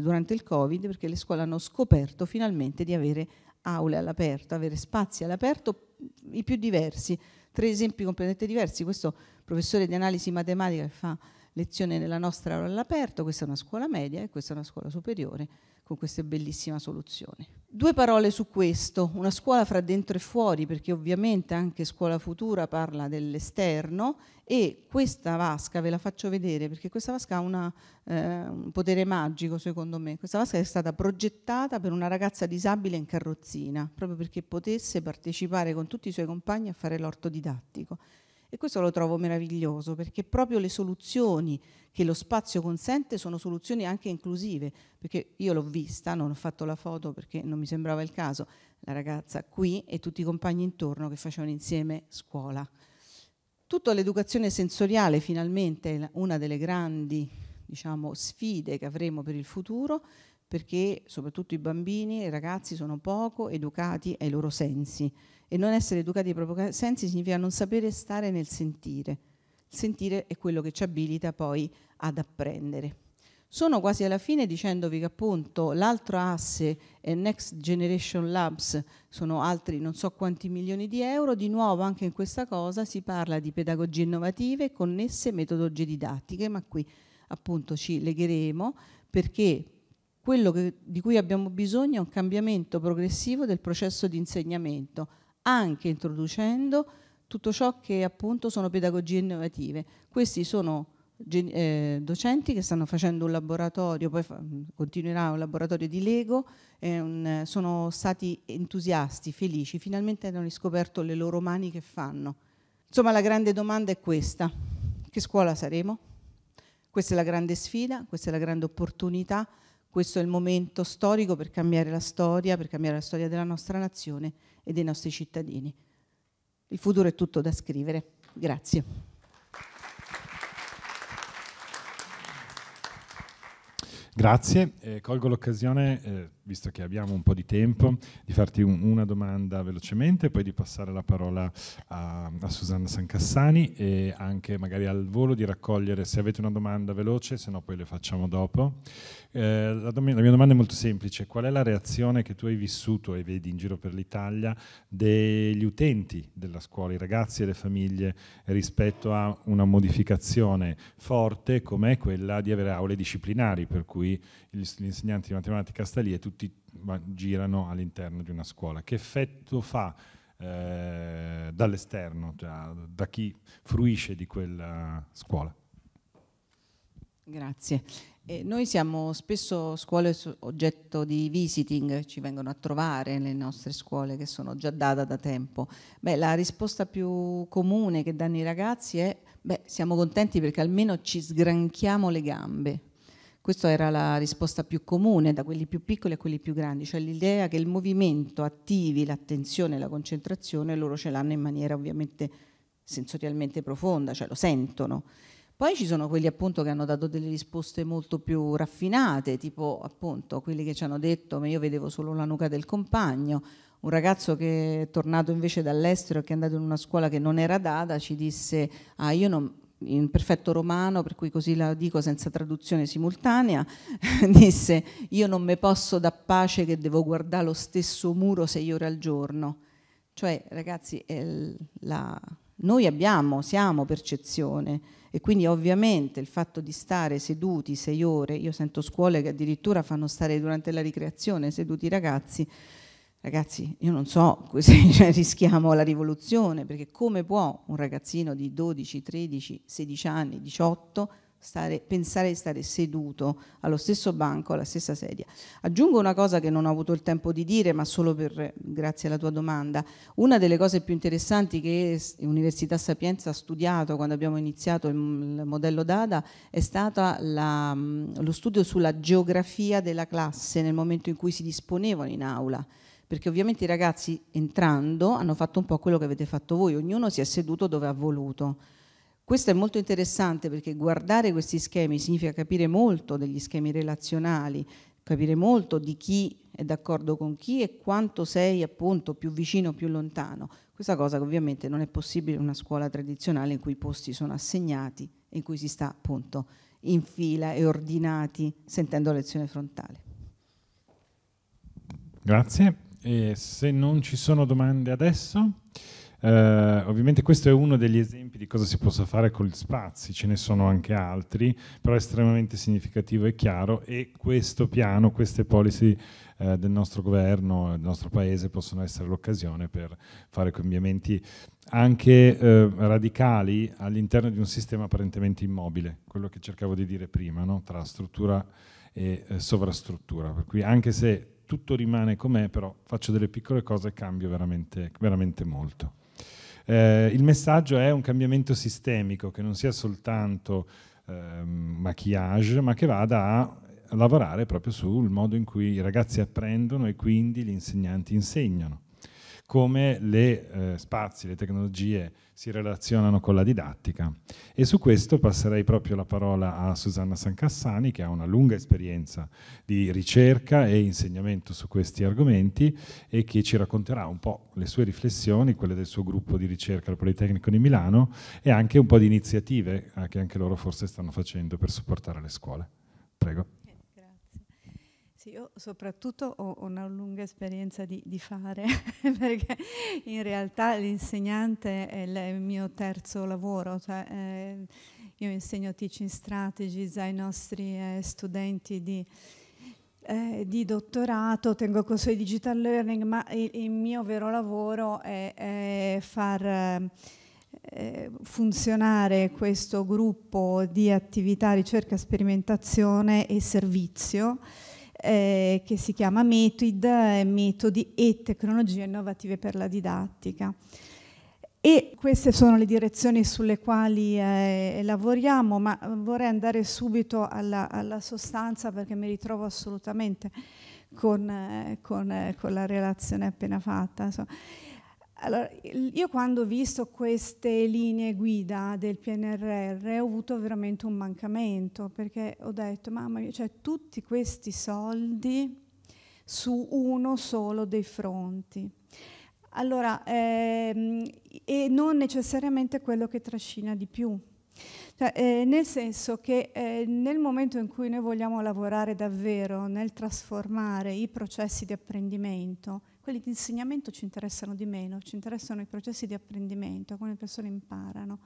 durante il Covid, perché le scuole hanno scoperto finalmente di avere aule all'aperto, avere spazi all'aperto i più diversi, tre esempi completamente diversi. Questo professore di analisi matematica che fa lezione nella nostra aula all'aperto, questa è una scuola media e questa è una scuola superiore con questa bellissima soluzione. Due parole su questo, una scuola fra dentro e fuori, perché ovviamente anche Scuola Futura parla dell'esterno e questa vasca ve la faccio vedere perché questa vasca ha una, eh, un potere magico secondo me. Questa vasca è stata progettata per una ragazza disabile in carrozzina, proprio perché potesse partecipare con tutti i suoi compagni a fare l'orto didattico. E questo lo trovo meraviglioso perché proprio le soluzioni che lo spazio consente sono soluzioni anche inclusive, perché io l'ho vista, non ho fatto la foto perché non mi sembrava il caso, la ragazza qui e tutti i compagni intorno che facevano insieme scuola. Tutta l'educazione sensoriale finalmente è una delle grandi diciamo, sfide che avremo per il futuro perché soprattutto i bambini e i ragazzi sono poco educati ai loro sensi e non essere educati ai propri sensi significa non sapere stare nel sentire. Il sentire è quello che ci abilita poi ad apprendere. Sono quasi alla fine dicendovi che appunto l'altro asse è Next Generation Labs, sono altri non so quanti milioni di euro, di nuovo anche in questa cosa si parla di pedagogie innovative connesse metodologie didattiche, ma qui appunto ci legheremo perché quello che, di cui abbiamo bisogno è un cambiamento progressivo del processo di insegnamento, anche introducendo tutto ciò che appunto sono pedagogie innovative. Questi sono eh, docenti che stanno facendo un laboratorio, poi continuerà un laboratorio di Lego, eh, sono stati entusiasti, felici, finalmente hanno riscoperto le loro mani che fanno. Insomma la grande domanda è questa, che scuola saremo? Questa è la grande sfida, questa è la grande opportunità questo è il momento storico per cambiare la storia, per cambiare la storia della nostra nazione e dei nostri cittadini. Il futuro è tutto da scrivere. Grazie. Grazie, eh, colgo l'occasione eh, visto che abbiamo un po' di tempo, di farti un, una domanda velocemente e poi di passare la parola a, a, Susanna Sancassani e anche magari al volo di raccogliere se avete una domanda veloce, se no poi le facciamo dopo. Eh, la, la, mia domanda è molto semplice, qual è la reazione che tu hai vissuto e vedi in giro per l'Italia degli utenti della scuola, i ragazzi e le famiglie rispetto a una modificazione forte come quella di avere aule disciplinari per cui gli, gli insegnanti di matematica sta lì e tutti girano all'interno di una scuola. Che effetto fa eh, dall'esterno, cioè, da chi fruisce di quella scuola? Grazie. Eh, noi siamo spesso scuole oggetto di visiting, ci vengono a trovare le nostre scuole che sono già date da tempo. Beh, la risposta più comune che danno i ragazzi è beh, siamo contenti perché almeno ci sgranchiamo le gambe, questa era la risposta più comune da quelli più piccoli a quelli più grandi, cioè l'idea che il movimento attivi l'attenzione e la concentrazione, loro ce l'hanno in maniera ovviamente sensorialmente profonda, cioè lo sentono. Poi ci sono quelli appunto che hanno dato delle risposte molto più raffinate, tipo appunto quelli che ci hanno detto ma io vedevo solo la nuca del compagno, un ragazzo che è tornato invece dall'estero e che è andato in una scuola che non era data ci disse ah io non, in perfetto romano, per cui così la dico senza traduzione simultanea, disse io non me posso da pace che devo guardare lo stesso muro sei ore al giorno. Cioè ragazzi, la, noi abbiamo, siamo percezione e quindi ovviamente il fatto di stare seduti sei ore, io sento scuole che addirittura fanno stare durante la ricreazione seduti i ragazzi, Ragazzi, io non so se cioè, rischiamo la rivoluzione, perché come può un ragazzino di 12, 13, 16 anni, 18 Stare, pensare di stare seduto allo stesso banco, alla stessa sedia. Aggiungo una cosa che non ho avuto il tempo di dire, ma solo per, grazie alla tua domanda. Una delle cose più interessanti che Università Sapienza ha studiato quando abbiamo iniziato il modello DADA è stato lo studio sulla geografia della classe nel momento in cui si disponevano in aula perché ovviamente i ragazzi entrando hanno fatto un po' quello che avete fatto voi, ognuno si è seduto dove ha voluto. Questo è molto interessante perché guardare questi schemi significa capire molto degli schemi relazionali, capire molto di chi è d'accordo con chi e quanto sei appunto più vicino o più lontano. Questa cosa che ovviamente non è possibile in una scuola tradizionale in cui i posti sono assegnati e in cui si sta appunto in fila e ordinati sentendo lezione frontale. Grazie. E se non ci sono domande adesso, eh, ovviamente questo è uno degli esempi di cosa si possa fare con gli spazi, ce ne sono anche altri, però è estremamente significativo e chiaro e questo piano, queste policy eh, del nostro governo, del nostro paese possono essere l'occasione per fare cambiamenti anche eh, radicali all'interno di un sistema apparentemente immobile, quello che cercavo di dire prima, no? tra struttura e eh, sovrastruttura, per cui anche se tutto rimane com'è, però faccio delle piccole cose e cambio veramente, veramente molto. Eh, il messaggio è un cambiamento sistemico che non sia soltanto eh, maquillage, ma che vada a lavorare proprio sul modo in cui i ragazzi apprendono e quindi gli insegnanti insegnano come le eh, spazi, le tecnologie si relazionano con la didattica. E su questo passerei proprio la parola a Susanna Sancassani, che ha una lunga esperienza di ricerca e insegnamento su questi argomenti e che ci racconterà un po' le sue riflessioni, quelle del suo gruppo di ricerca al Politecnico di Milano e anche un po' di iniziative eh, che anche loro forse stanno facendo per supportare le scuole. Prego. Sì, io soprattutto ho una lunga esperienza di, di fare, perché in realtà l'insegnante è il mio terzo lavoro. Cioè, eh, io insegno teaching strategies ai nostri eh, studenti di, eh, di, dottorato, tengo corso di digital learning, ma il, il mio vero lavoro è, è far eh, funzionare questo gruppo di attività ricerca, sperimentazione e servizio eh, che si chiama METID, Metodi e Tecnologie Innovative per la Didattica. E queste sono le direzioni sulle quali eh, lavoriamo, ma vorrei andare subito alla, alla sostanza perché mi ritrovo assolutamente con, eh, con, eh, con la relazione appena fatta. Insomma. Allora, io quando ho visto queste linee guida del PNRR ho avuto veramente un mancamento perché ho detto, mamma mia, cioè tutti questi soldi su uno solo dei fronti. Allora, ehm, e non necessariamente quello che trascina di più. Cioè, eh, nel senso che eh, nel momento in cui noi vogliamo lavorare davvero nel trasformare i processi di apprendimento quelli di insegnamento ci interessano di meno, ci interessano i processi di apprendimento, come le persone imparano.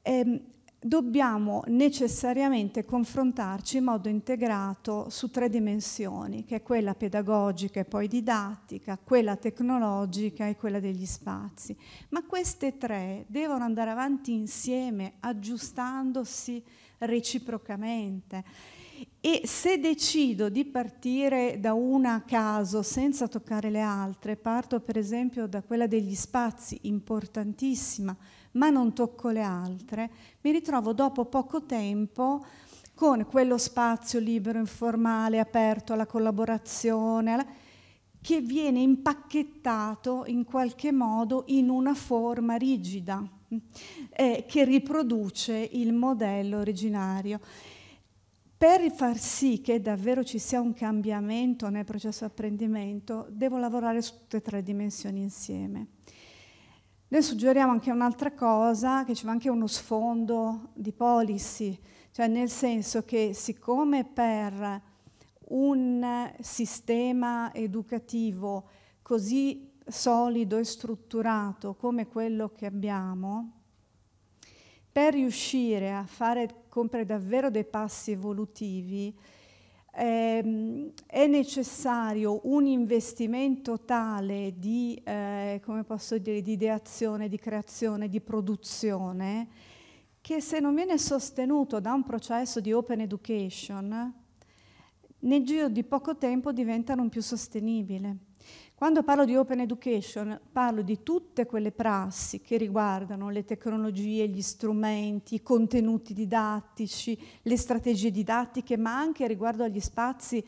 E ehm, dobbiamo necessariamente confrontarci in modo integrato su tre dimensioni, che è quella pedagogica e poi didattica, quella tecnologica e quella degli spazi. Ma queste tre devono andare avanti insieme, aggiustandosi reciprocamente e se decido di partire da una a caso senza toccare le altre, parto per esempio da quella degli spazi, importantissima, ma non tocco le altre, mi ritrovo dopo poco tempo con quello spazio libero, informale, aperto alla collaborazione, che viene impacchettato in qualche modo in una forma rigida eh, che riproduce il modello originario per far sì che davvero ci sia un cambiamento nel processo di apprendimento, devo lavorare su tutte e tre le dimensioni insieme. Noi suggeriamo anche un'altra cosa, che c'è anche uno sfondo di policy, cioè nel senso che siccome per un sistema educativo così solido e strutturato come quello che abbiamo, per riuscire a fare, compiere davvero dei passi evolutivi, ehm, è necessario un investimento tale di, eh, come posso dire, di ideazione, di creazione, di produzione, che se non viene sostenuto da un processo di open education, nel giro di poco tempo diventa non più sostenibile. Quando parlo di open education parlo di tutte quelle prassi che riguardano le tecnologie, gli strumenti, i contenuti didattici, le strategie didattiche, ma anche riguardo agli spazi,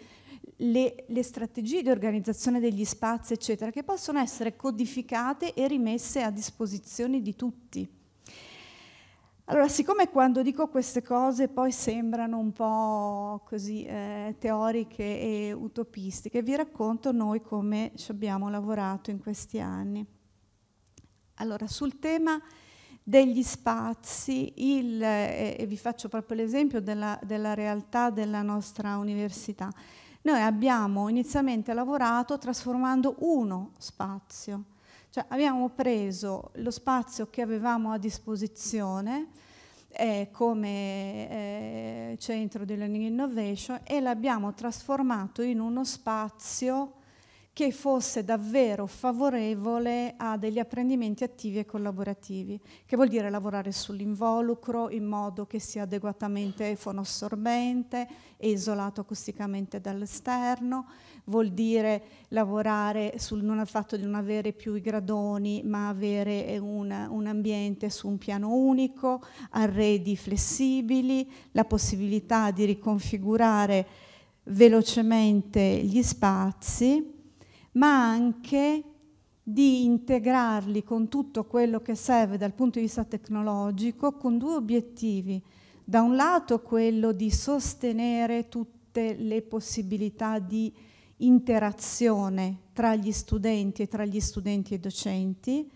le, le strategie di organizzazione degli spazi, eccetera, che possono essere codificate e rimesse a disposizione di tutti. Allora, siccome quando dico queste cose poi sembrano un po' così eh, teoriche e utopistiche, vi racconto noi come ci abbiamo lavorato in questi anni. Allora, sul tema degli spazi, il, eh, e vi faccio proprio l'esempio della, della realtà della nostra università, noi abbiamo inizialmente lavorato trasformando uno spazio, cioè abbiamo preso lo spazio che avevamo a disposizione eh, come eh, centro di learning innovation e l'abbiamo trasformato in uno spazio che fosse davvero favorevole a degli apprendimenti attivi e collaborativi, che vuol dire lavorare sull'involucro in modo che sia adeguatamente fonoassorbente e isolato acusticamente dall'esterno, vuol dire lavorare sul fatto di non avere più i gradoni, ma avere eh, un, un ambiente su un piano unico, arredi flessibili, la possibilità di riconfigurare velocemente gli spazi, ma anche di integrarli con tutto quello che serve dal punto di vista tecnologico con due obiettivi. Da un lato quello di sostenere tutte le possibilità di interazione tra gli studenti e tra gli studenti e i docenti,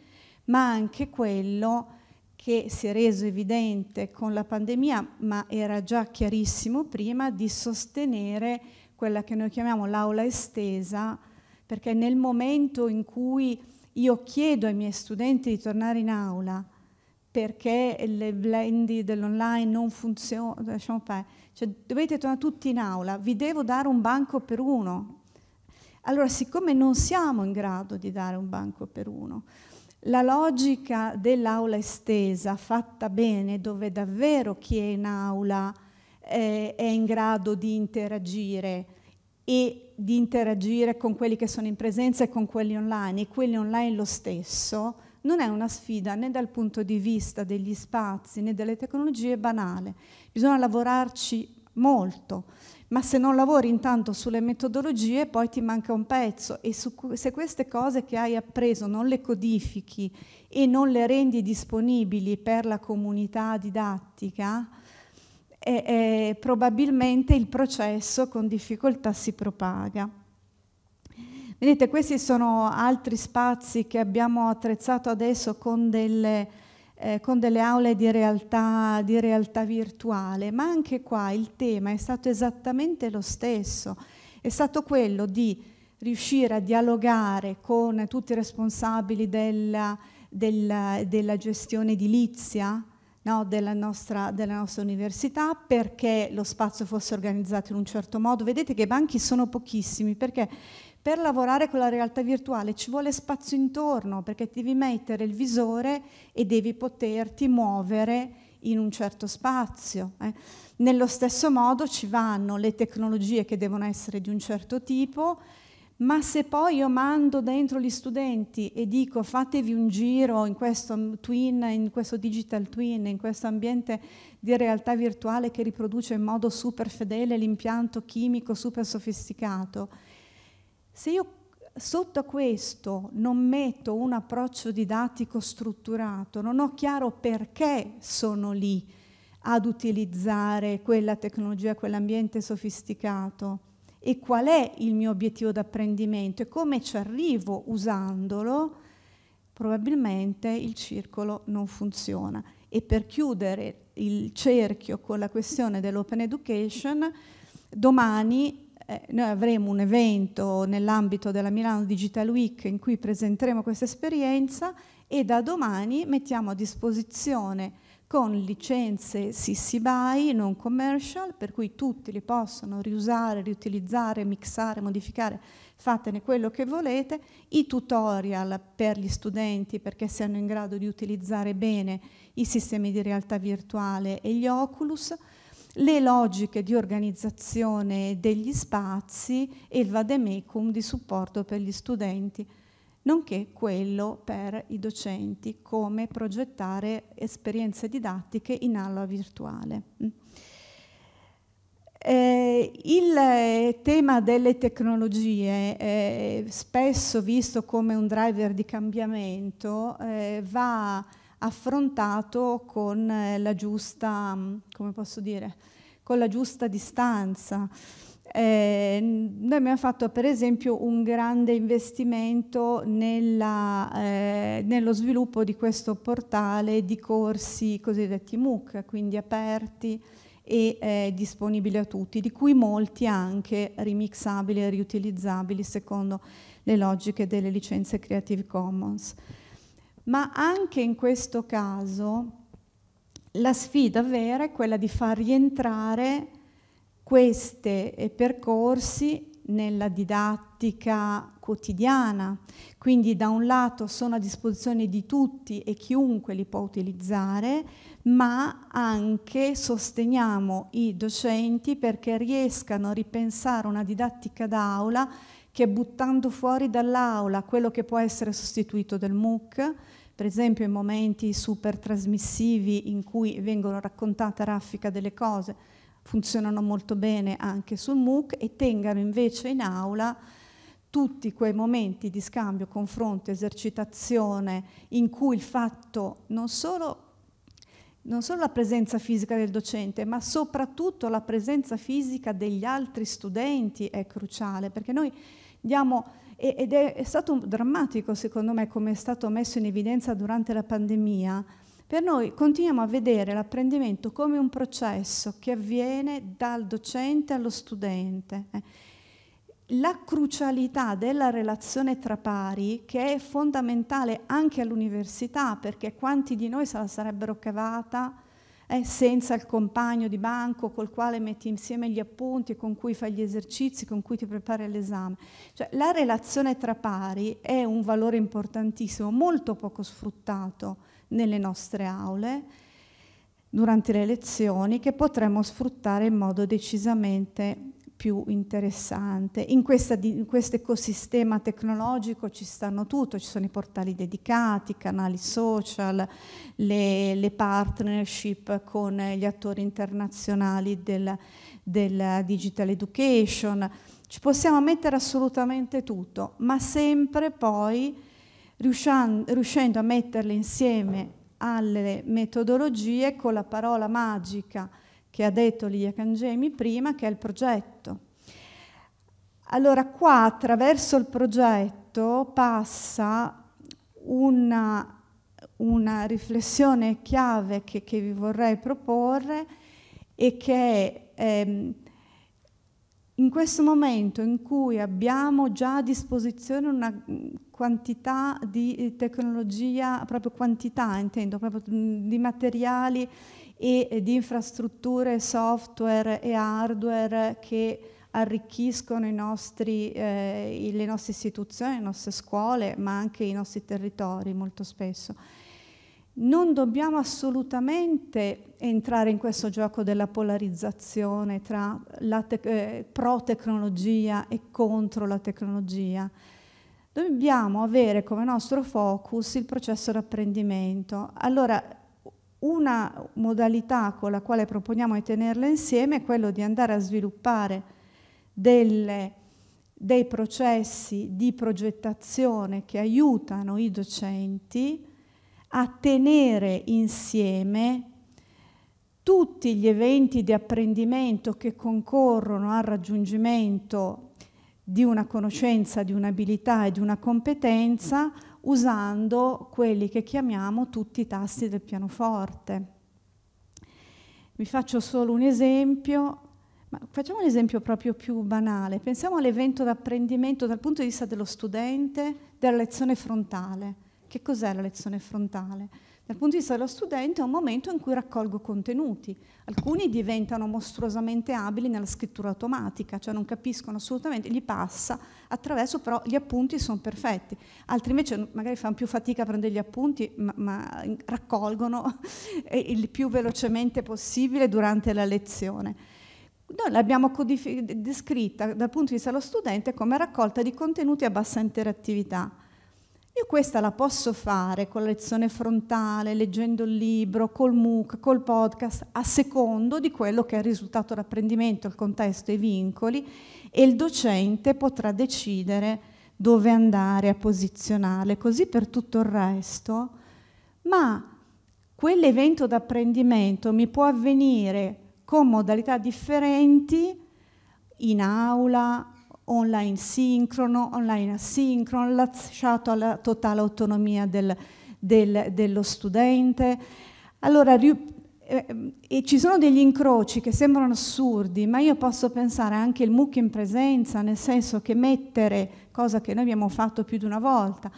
ma anche quello che si è reso evidente con la pandemia, ma era già chiarissimo prima, di sostenere quella che noi chiamiamo l'aula estesa, perché nel momento in cui io chiedo ai miei studenti di tornare in aula perché le blended dell'online non funzionano, cioè, dovete tornare tutti in aula, vi devo dare un banco per uno, allora, siccome non siamo in grado di dare un banco per uno, la logica dell'aula estesa fatta bene, dove davvero chi è in aula eh, è in grado di interagire e di interagire con quelli che sono in presenza e con quelli online, e quelli online lo stesso, non è una sfida né dal punto di vista degli spazi né delle tecnologie banale. Bisogna lavorarci molto, ma se non lavori intanto sulle metodologie poi ti manca un pezzo e su, se queste cose che hai appreso non le codifichi e non le rendi disponibili per la comunità didattica, eh, eh, probabilmente il processo con difficoltà si propaga. Vedete, questi sono altri spazi che abbiamo attrezzato adesso con delle eh, con delle aule di realtà, di realtà virtuale, ma anche qua il tema è stato esattamente lo stesso, è stato quello di riuscire a dialogare con tutti i responsabili della, della, della gestione edilizia, No, della, nostra, della, nostra, università perché lo spazio fosse organizzato in un certo modo. Vedete che i banchi sono pochissimi perché per lavorare con la realtà virtuale ci vuole spazio intorno perché devi mettere il visore e devi poterti muovere in un certo spazio. Eh. Nello stesso modo ci vanno le tecnologie che devono essere di un certo tipo, ma se poi io mando dentro gli studenti e dico fatevi un giro in questo twin, in questo digital twin, in questo ambiente di realtà virtuale che riproduce in modo super fedele l'impianto chimico super sofisticato, se io sotto questo non metto un approccio didattico strutturato, non ho chiaro perché sono lì ad utilizzare quella tecnologia, quell'ambiente sofisticato e qual è il mio obiettivo d'apprendimento e come ci arrivo usandolo, probabilmente il circolo non funziona. E per chiudere il cerchio con la questione dell'open education, domani eh, noi avremo un evento nell'ambito della Milano Digital Week in cui presenteremo questa esperienza e da domani mettiamo a disposizione con licenze CC BY non commercial, per cui tutti li possono riusare, riutilizzare, mixare, modificare, fatene quello che volete, i tutorial per gli studenti perché siano in grado di utilizzare bene i sistemi di realtà virtuale e gli Oculus, le logiche di organizzazione degli spazi e il vademecum di supporto per gli studenti, nonché quello per i docenti, come progettare esperienze didattiche in aula virtuale. Mm. Eh, il eh, tema delle tecnologie, eh, spesso visto come un driver di cambiamento, eh, va affrontato con eh, la giusta, mm, come posso dire, con la giusta distanza. Eh, noi abbiamo fatto per esempio un grande investimento nella, eh, nello sviluppo di questo portale di corsi cosiddetti MOOC, quindi aperti e eh, disponibili a tutti, di cui molti anche remixabili e riutilizzabili secondo le logiche delle licenze Creative Commons ma anche in questo caso la sfida vera è quella di far rientrare questi eh, percorsi nella didattica quotidiana, quindi da un lato sono a disposizione di tutti e chiunque li può utilizzare, ma anche sosteniamo i docenti perché riescano a ripensare una didattica d'aula che buttando fuori dall'aula quello che può essere sostituito del MOOC, per esempio in momenti super trasmissivi in cui vengono raccontate a raffica delle cose, funzionano molto bene anche sul MOOC e tengano invece in aula tutti quei momenti di scambio, confronto, esercitazione in cui il fatto non solo, non solo la presenza fisica del docente, ma soprattutto la presenza fisica degli altri studenti è cruciale, perché noi diamo ed è, è stato drammatico secondo me come è stato messo in evidenza durante la pandemia. Per noi continuiamo a vedere l'apprendimento come un processo che avviene dal docente allo studente. Eh. La crucialità della relazione tra pari, che è fondamentale anche all'università, perché quanti di noi se la sarebbero cavata eh, senza il compagno di banco col quale metti insieme gli appunti, con cui fai gli esercizi, con cui ti prepari all'esame. Cioè, la relazione tra pari è un valore importantissimo, molto poco sfruttato nelle nostre aule durante le lezioni che potremmo sfruttare in modo decisamente più interessante. In, questo ecosistema tecnologico ci stanno tutto, ci sono i portali dedicati, i canali social, le, le partnership con gli attori internazionali del, del digital education, ci possiamo mettere assolutamente tutto, ma sempre poi riuscendo a metterle insieme alle metodologie con la parola magica che ha detto Lia Cangemi prima, che è il progetto. Allora qua attraverso il progetto passa una, una riflessione chiave che, che, vi vorrei proporre e che è ehm, in questo momento in cui abbiamo già a disposizione una quantità di eh, tecnologia, proprio quantità intendo, proprio di materiali e di infrastrutture software e hardware che arricchiscono nostri, eh, le nostre istituzioni, le nostre scuole, ma anche i nostri territori molto spesso. Non dobbiamo assolutamente entrare in questo gioco della polarizzazione tra te eh, pro-tecnologia e contro la tecnologia. Dobbiamo avere come nostro focus il processo d'apprendimento. Allora, una modalità con la quale proponiamo di tenerle insieme è quello di andare a sviluppare delle, dei processi di progettazione che aiutano i docenti a tenere insieme tutti gli eventi di apprendimento che concorrono al raggiungimento di una conoscenza, di un'abilità e di una competenza usando quelli che chiamiamo tutti i tasti del pianoforte. Vi faccio solo un esempio, ma facciamo un esempio proprio più banale. Pensiamo all'evento d'apprendimento dal punto di vista dello studente della lezione frontale. Che cos'è la lezione frontale? Dal punto di vista dello studente è un momento in cui raccolgo contenuti. Alcuni diventano mostruosamente abili nella scrittura automatica, cioè non capiscono assolutamente, gli passa attraverso, però gli appunti sono perfetti. Altri invece magari fanno più fatica a prendere gli appunti, ma, ma raccolgono il più velocemente possibile durante la lezione. Noi l'abbiamo descritta dal punto di vista dello studente come raccolta di contenuti a bassa interattività io questa la posso fare con la lezione frontale, leggendo il libro, col MOOC, col podcast, a secondo di quello che è il risultato d'apprendimento, il contesto i vincoli, e il docente potrà decidere dove andare a posizionare, così per tutto il resto, ma quell'evento d'apprendimento mi può avvenire con modalità differenti in aula, online sincrono, online asincrono, lasciato alla totale autonomia del, del, dello studente. Allora, eh, eh, e ci sono degli incroci che sembrano assurdi, ma io posso pensare anche il MOOC in presenza, nel senso che mettere, cosa che noi abbiamo fatto più di una volta,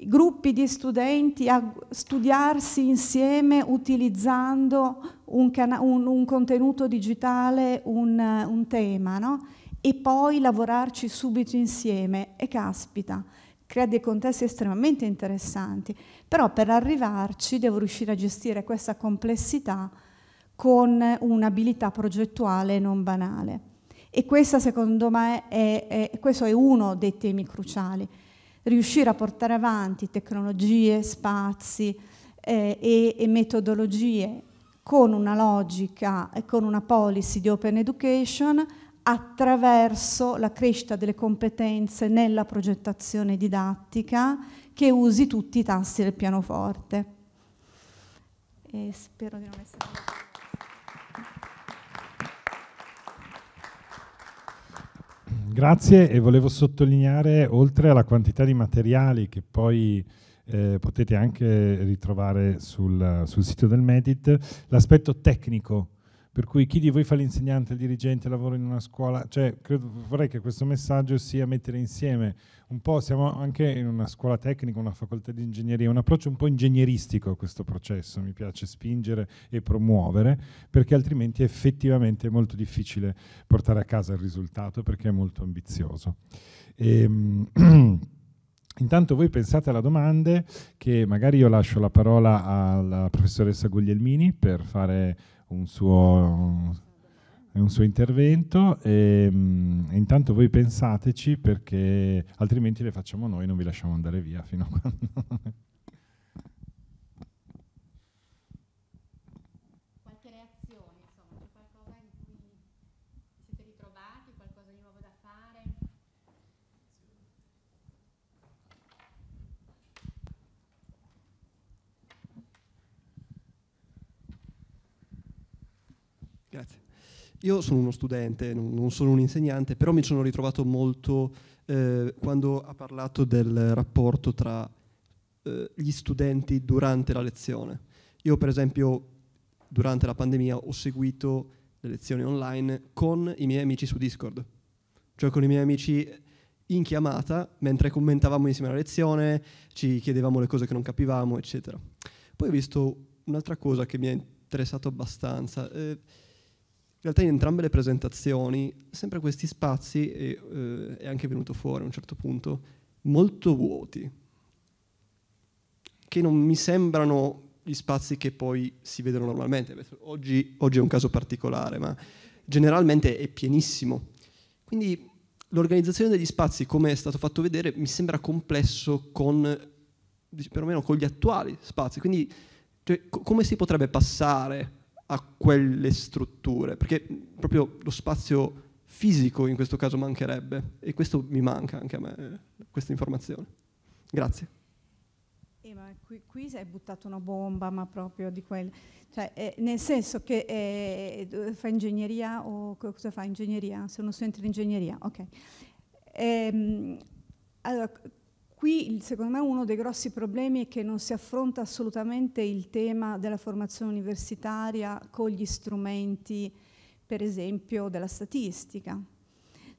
gruppi di studenti a studiarsi insieme utilizzando un, un, un contenuto digitale, un, un tema, no? e poi lavorarci subito insieme. E caspita, crea dei contesti estremamente interessanti, però per arrivarci devo riuscire a gestire questa complessità con un'abilità progettuale non banale. E questo secondo me, è, è, questo è uno dei temi cruciali. Riuscire a portare avanti tecnologie, spazi eh, e, e, metodologie con una logica e con una policy di open education attraverso la crescita delle competenze nella progettazione didattica che usi tutti i tasti del pianoforte. E spero di non essere... Grazie e volevo sottolineare, oltre alla quantità di materiali che poi eh, potete anche ritrovare sul, sul, sito del Medit, l'aspetto tecnico per cui chi di voi fa l'insegnante, il dirigente, lavora in una scuola, cioè credo, vorrei che questo messaggio sia mettere insieme un po', siamo anche in una scuola tecnica, una facoltà di ingegneria, un approccio un po' ingegneristico a questo processo, mi piace spingere e promuovere, perché altrimenti effettivamente è molto difficile portare a casa il risultato perché è molto ambizioso. E, ehm, Intanto voi pensate alle domande che magari io lascio la parola alla professoressa Guglielmini per fare un suo, un suo intervento ehm, e, mh, intanto voi pensateci perché altrimenti le facciamo noi, non vi lasciamo andare via fino a quando... Qualche reazione? Io sono uno studente, non sono un insegnante, però mi sono ritrovato molto eh, quando ha parlato del rapporto tra eh, gli studenti durante la lezione. Io per esempio durante la pandemia ho seguito le lezioni online con i miei amici su Discord, cioè con i miei amici in chiamata mentre commentavamo insieme la lezione, ci chiedevamo le cose che non capivamo, eccetera. Poi ho visto un'altra cosa che mi ha interessato abbastanza. Eh, in realtà in entrambe le presentazioni, sempre questi spazi, e, eh, è anche venuto fuori a un certo punto, molto vuoti, che non mi sembrano gli spazi che poi si vedono normalmente. Oggi, oggi è un caso particolare, ma generalmente è pienissimo. Quindi l'organizzazione degli spazi, come è stato fatto vedere, mi sembra complesso con, perlomeno con gli attuali spazi. Quindi cioè, co- come si potrebbe passare a quelle strutture, perché proprio lo spazio fisico in questo caso mancherebbe e questo mi manca anche a me, eh, questa informazione. Grazie. Eh, qui, qui si è buttata una bomba, ma proprio di quel... Cioè, eh, nel senso che eh, eh fa ingegneria o cosa fa ingegneria? Se uno studente di ingegneria, ok. Ehm, allora, Qui secondo me uno dei grossi problemi è che non si affronta assolutamente il tema della formazione universitaria con gli strumenti, per esempio, della statistica.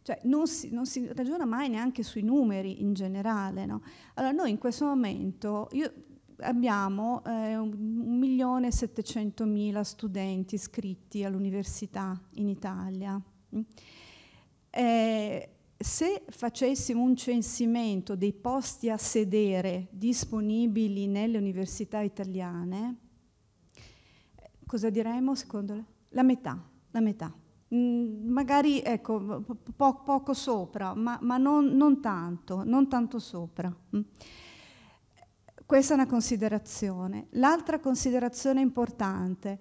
Cioè non si, non si ragiona mai neanche sui numeri in generale. No? Allora noi in questo momento io, abbiamo eh, 1.700.000 studenti iscritti all'università in Italia. Mm? Eh, se facessimo un censimento dei posti a sedere disponibili nelle università italiane, cosa diremmo secondo lei? La metà, la metà. Mm, magari ecco, po- poco sopra, ma, ma non, non, tanto, non tanto sopra. Mm. Questa è una considerazione. L'altra considerazione importante,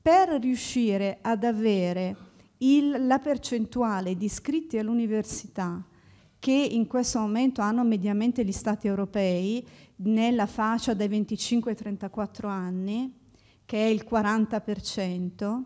per riuscire ad avere il, la percentuale di iscritti all'università che in questo momento hanno mediamente gli stati europei nella fascia dai 25 ai 34 anni, che è il 40%,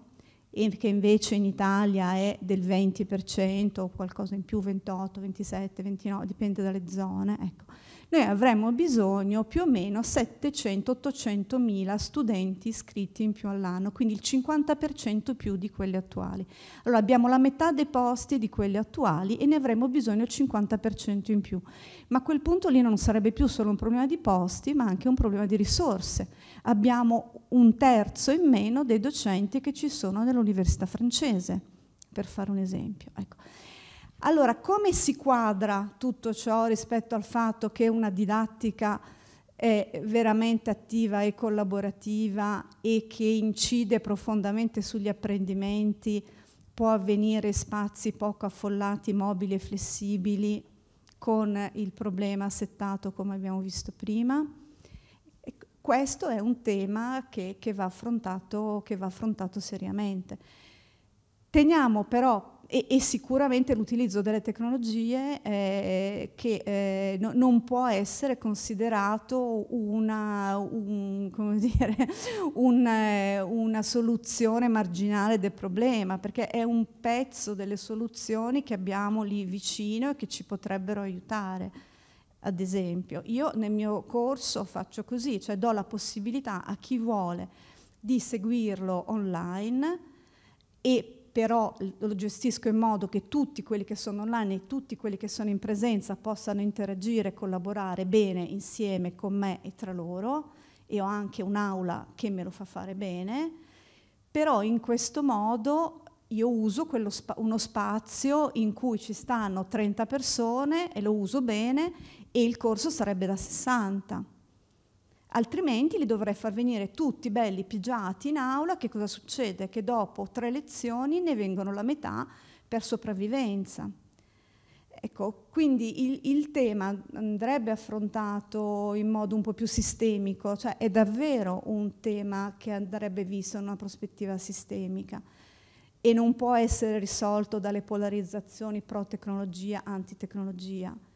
e che invece in Italia è del 20% o qualcosa in più, 28, 27, 29, dipende dalle zone. Ecco noi avremmo bisogno più o meno 700-800 mila studenti iscritti in più all'anno, quindi il 50% più di quelli attuali. Allora abbiamo la metà dei posti di quelli attuali e ne avremmo bisogno il 50% in più. Ma a quel punto lì non sarebbe più solo un problema di posti, ma anche un problema di risorse. Abbiamo un terzo in meno dei docenti che ci sono nell'università francese, per fare un esempio. Ecco. Allora, come si quadra tutto ciò rispetto al fatto che una didattica è veramente attiva e collaborativa e che incide profondamente sugli apprendimenti, può avvenire in spazi poco affollati, mobili e flessibili, con il problema settato come abbiamo visto prima. E questo è un tema che, che, va affrontato, che va affrontato seriamente. Teniamo però e, e, sicuramente l'utilizzo delle tecnologie eh, che eh, no, non può essere considerato una, un, dire, un, eh, una, soluzione marginale del problema, perché è un pezzo delle soluzioni che abbiamo lì vicino e che ci potrebbero aiutare. Ad esempio, io nel mio corso faccio così, cioè do la possibilità a chi vuole di seguirlo online e però lo gestisco in modo che tutti quelli che sono online e tutti quelli che sono in presenza possano interagire, e collaborare bene insieme con me e tra loro e ho anche un'aula che me lo fa fare bene, però in questo modo io uso spa uno spazio in cui ci stanno 30 persone e lo uso bene e il corso sarebbe da 60 altrimenti li dovrei far venire tutti belli pigiati in aula, che cosa succede? Che dopo tre lezioni ne vengono la metà per sopravvivenza. Ecco, quindi il, il, tema andrebbe affrontato in modo un po' più sistemico, cioè è davvero un tema che andrebbe visto in una prospettiva sistemica e non può essere risolto dalle polarizzazioni pro-tecnologia, anti-tecnologia. Anti-tecnologia.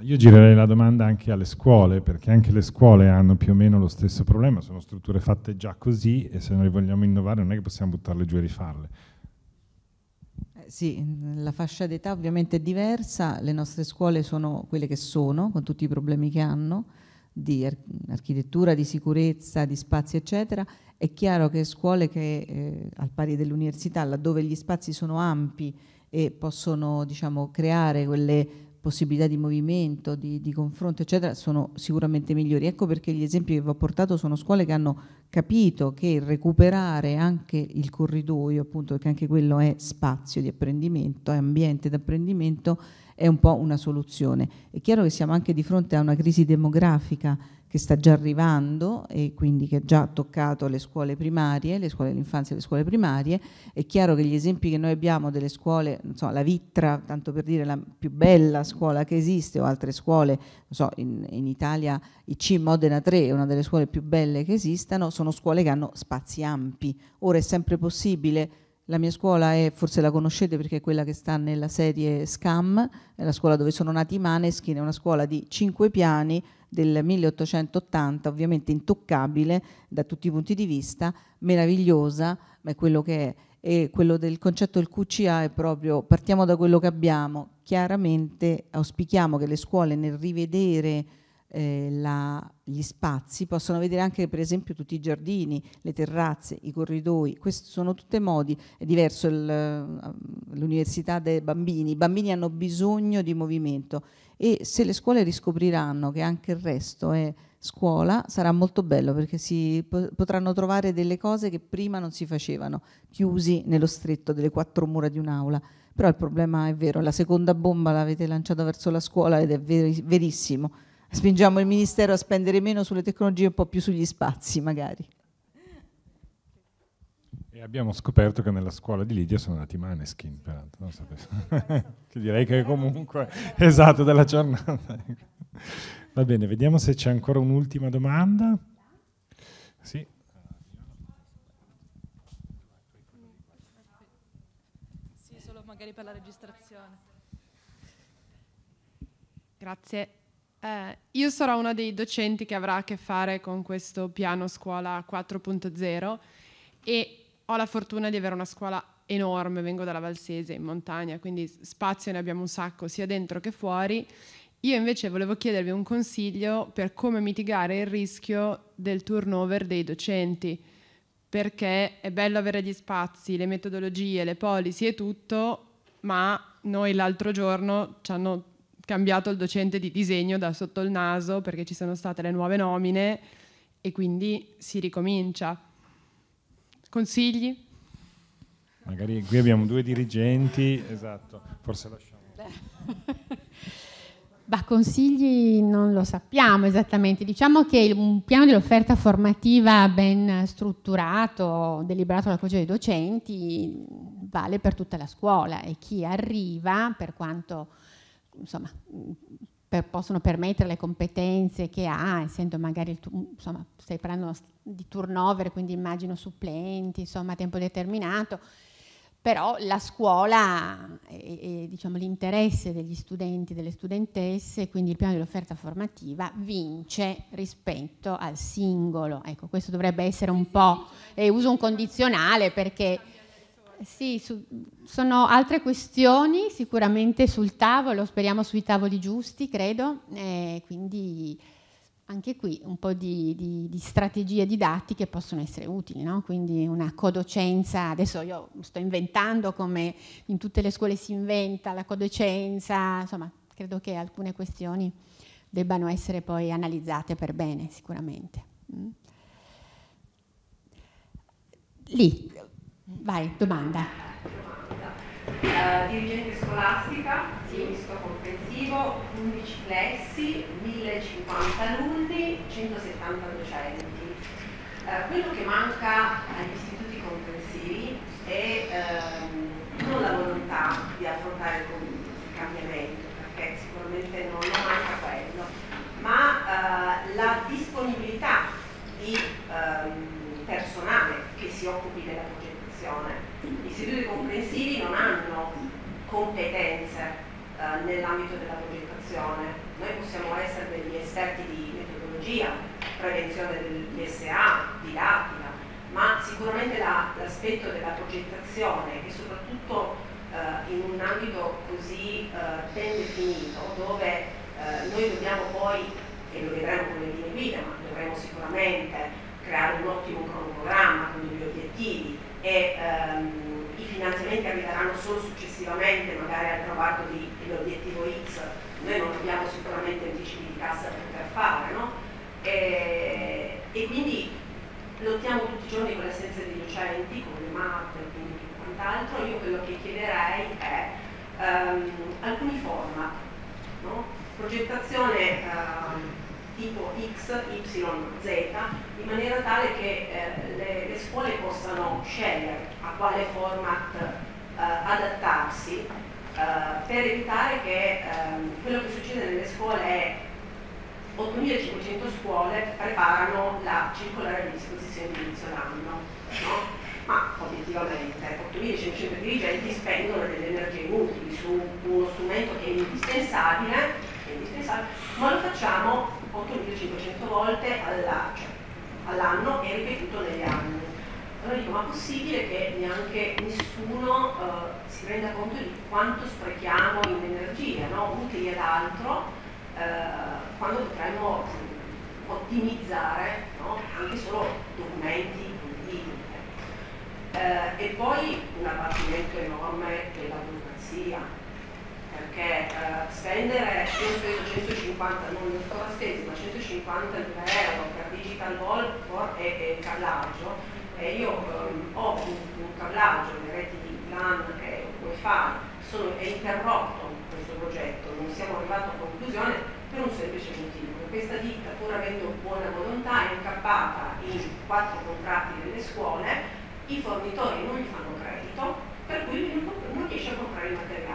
Io girerei la domanda anche alle scuole, perché anche le scuole hanno più o meno lo stesso problema, sono strutture fatte già così e se noi vogliamo innovare non è che possiamo buttarle giù e rifarle. Eh, sì, la fascia d'età ovviamente è diversa, le nostre scuole sono quelle che sono, con tutti i problemi che hanno, di architettura, di sicurezza, di spazi, eccetera. È chiaro che scuole che, eh, al pari dell'università, laddove gli spazi sono ampi e possono diciamo, creare quelle possibilità di movimento, di, di, confronto, eccetera, sono sicuramente migliori. Ecco perché gli esempi che vi ho portato sono scuole che hanno capito che recuperare anche il corridoio, appunto, perché anche quello è spazio di apprendimento, è ambiente d'apprendimento, è un po' una soluzione. È chiaro che siamo anche di fronte a una crisi demografica che sta già arrivando e quindi che ha già toccato le scuole primarie, le scuole dell'infanzia e le scuole primarie. È chiaro che gli esempi che noi abbiamo delle scuole, so, la Vitra, tanto per dire la più bella scuola che esiste, o altre scuole, so, in, in, Italia IC Modena 3 è una delle scuole più belle che esistano, sono scuole che hanno spazi ampi. Ora è sempre possibile la mia scuola è, forse la conoscete perché è quella che sta nella serie Scam, è la scuola dove sono nati i Maneskin, è una scuola di cinque piani del 1880, ovviamente intoccabile da tutti i punti di vista, meravigliosa, ma è quello che è. E quello del concetto del QCA è proprio partiamo da quello che abbiamo. Chiaramente auspichiamo che le scuole nel rivedere eh, la, gli spazi, possono vedere anche per esempio tutti i giardini, le terrazze, i corridoi, questi sono tutti modi, è diverso eh, l'università dei bambini, i bambini hanno bisogno di movimento e se le scuole riscopriranno che anche il resto è scuola sarà molto bello perché si potranno trovare delle cose che prima non si facevano, chiusi nello stretto delle quattro mura di un'aula. Però il problema è vero, la seconda bomba l'avete lanciata verso la scuola ed è verissimo, spingiamo il Ministero a spendere meno sulle tecnologie e un po' più sugli spazi magari. E abbiamo scoperto che nella scuola di Lidia sono nati Maneskin, peraltro, non sapevo. che direi che comunque esatto della giornata. Va bene, vediamo se c'è ancora un'ultima domanda. Sì. Sì, solo magari per la registrazione. Grazie. Eh, io sarò una dei docenti che avrà a che fare con questo piano scuola 4.0 e ho la fortuna di avere una scuola enorme, vengo dalla Valsese in montagna, quindi spazio ne abbiamo un sacco sia dentro che fuori. Io invece volevo chiedervi un consiglio per come mitigare il rischio del turnover dei docenti, perché è bello avere gli spazi, le metodologie, le policy e tutto, ma noi l'altro giorno ci hanno cambiato il docente di disegno da sotto il naso perché ci sono state le nuove nomine e quindi si ricomincia. Consigli? Magari qui abbiamo due dirigenti, esatto, forse lasciamo. Ma consigli non lo sappiamo esattamente, diciamo che un piano dell'offerta formativa ben strutturato, deliberato dalla Collegio dei Docenti, vale per tutta la scuola e chi arriva, per quanto insomma, mm, per, possono permettere le competenze che ha, essendo magari, il, mm, insomma, stai parlando di turnover, quindi immagino supplenti, insomma, a tempo determinato, però la scuola e, e diciamo, l'interesse degli studenti, delle studentesse, quindi il piano dell'offerta formativa, vince rispetto al singolo. Ecco, questo dovrebbe essere un po', e uso un condizionale perché sì, su, sono altre questioni sicuramente sul tavolo, speriamo sui tavoli giusti, credo, eh, quindi anche qui un po' di, di, di, strategie didattiche possono essere utili, no? quindi una codocenza, adesso io sto inventando come in tutte le scuole si inventa la codocenza, insomma credo che alcune questioni debbano essere poi analizzate per bene sicuramente. Mm. Lì, Vai, domanda. Uh, dirigente scolastica, sì. misto comprensivo, 11 plessi, 1050 alunni, 170 docenti. Uh, quello che manca agli istituti comprensivi è uh, non la volontà di affrontare il cambiamento, perché sicuramente non, non manca quello, ma eh, la disponibilità di ehm, personale che si occupi della progettazione formazione. Gli istituti comprensivi non hanno competenze eh, nell'ambito della progettazione. Noi possiamo essere degli esperti di metodologia, prevenzione del didattica, ma sicuramente l'aspetto della progettazione che soprattutto eh, in un ambito così eh, ben definito dove eh, noi dobbiamo poi, e lo vedremo con le linee guida, ma dovremo sicuramente creare un ottimo cronoprogramma con gli obiettivi, e ehm, i finanziamenti arriveranno solo successivamente, magari al trovato dell'obiettivo X, noi non abbiamo sicuramente anticipi di cassa per poter fare, no? e, e, quindi lottiamo tutti i giorni con l'assenza di docenti, con le mappe e quant'altro, io quello che chiederei è ehm, alcuni format, no? progettazione ehm, tipo X, Y, Z, in maniera tale che eh, le, le, scuole possano scegliere a quale format eh, adattarsi eh, per evitare che ehm, quello che succede nelle scuole è 8500 scuole preparano la circolare di disposizione di inizio d'anno, no? ma obiettivamente 8500 dirigenti spendono delle energie inutili su uno strumento che è indispensabile, che è indispensabile ma lo facciamo 8500 volte all'accia. Cioè all'anno e ripetuto negli anni. Allora dico, ma è possibile che neanche nessuno eh, si renda conto di quanto sprechiamo in energia, no? utili ad altro, eh, quando potremmo ottimizzare no? anche solo documenti condivisi. Eh. eh, e poi un abbattimento enorme della burocrazia, perché eh, spendere 100, 150, non il spesi, ma 150 euro per digital wall e, e cablaggio, e io ehm, ho un, un cablaggio, le reti di LAN e wifi, sono, è interrotto questo progetto, non siamo arrivati a conclusione per un semplice motivo, questa ditta pur avendo buona volontà è incappata in quattro contratti delle scuole, i fornitori non gli fanno credito, per cui non riesce a comprare i materiali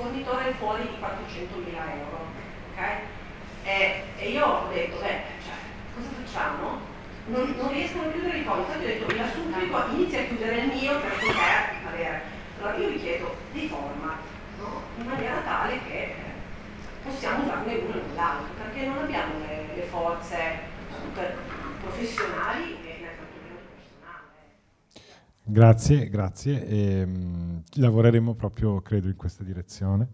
fornitore fuori di 400.000 euro. Okay? E, e, io ho detto, beh, cioè, cosa facciamo? Non, non riescono a chiudere il conto, ho detto, la supplico, inizia a chiudere il mio per poter avere. Allora io vi chiedo di forma, no? in maniera tale che possiamo usarne uno e l'altro, perché non abbiamo le, le forze super professionali Grazie, grazie. E, ehm, mh, lavoreremo proprio, credo, in questa direzione.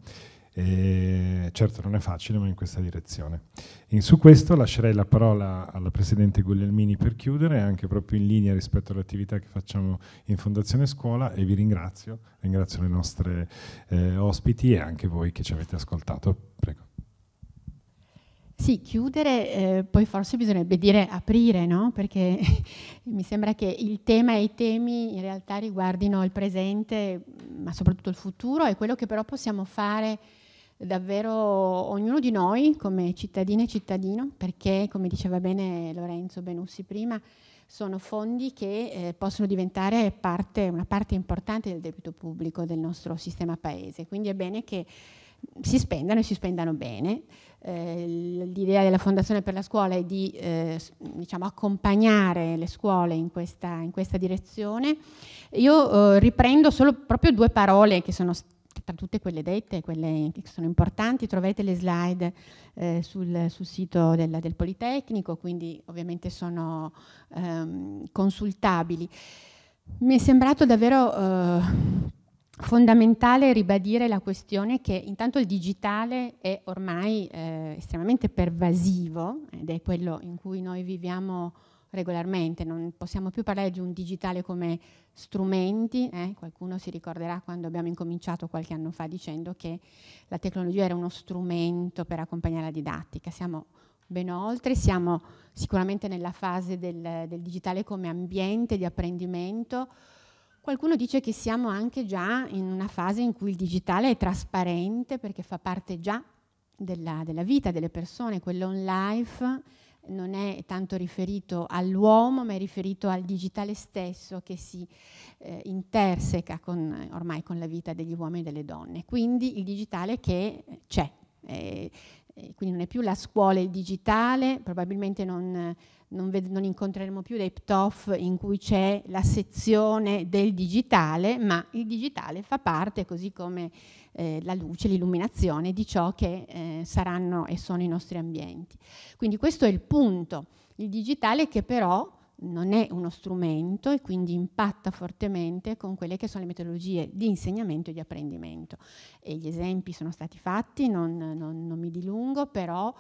E, certo non è facile, ma in questa direzione. In su questo lascerei la parola alla Presidente Guglielmini per chiudere, anche proprio in linea rispetto all'attività che facciamo in Fondazione Scuola e vi ringrazio, ringrazio le nostre eh, ospiti e anche voi che ci avete ascoltato. Prego. Sì, chiudere, eh, poi forse bisognerebbe dire aprire, no? Perché mi sembra che il tema e i temi in realtà riguardino il presente, ma soprattutto il futuro, e quello che però possiamo fare davvero ognuno di noi come cittadina e cittadino, perché come diceva bene Lorenzo Benussi prima, sono fondi che eh, possono diventare parte, una parte importante del debito pubblico del nostro sistema paese, quindi è bene che si spendano e si spendano bene. Eh, l'idea della Fondazione per la Scuola è di eh, diciamo, accompagnare le scuole in questa, in questa direzione. Io eh, riprendo solo proprio due parole che sono tra tutte quelle dette, quelle che sono importanti, trovate le slide eh, sul, sul, sito del, del, Politecnico, quindi ovviamente sono ehm, consultabili. Mi è sembrato davvero eh, fondamentale ribadire la questione che intanto il digitale è ormai eh, estremamente pervasivo ed è quello in cui noi viviamo regolarmente, non possiamo più parlare di un digitale come strumenti, eh? qualcuno si ricorderà quando abbiamo incominciato qualche anno fa dicendo che la tecnologia era uno strumento per accompagnare la didattica, siamo ben oltre, siamo sicuramente nella fase del, del digitale come ambiente di apprendimento, Qualcuno dice che siamo anche già in una fase in cui il digitale è trasparente perché fa parte già della, della vita delle persone, quello on life non è tanto riferito all'uomo, ma è riferito al digitale stesso che si eh, interseca con, ormai con la vita degli uomini e delle donne. Quindi il digitale che c'è, eh, eh quindi non è più la scuola il digitale, probabilmente non non, ved- non incontreremo più dei PTOF in cui c'è la sezione del digitale, ma il digitale fa parte, così come eh, la luce, l'illuminazione, di ciò che eh, saranno e sono i nostri ambienti. Quindi questo è il punto. Il digitale che però non è uno strumento e quindi impatta fortemente con quelle che sono le metodologie di insegnamento e di apprendimento. E gli esempi sono stati fatti, non, non, non mi dilungo, però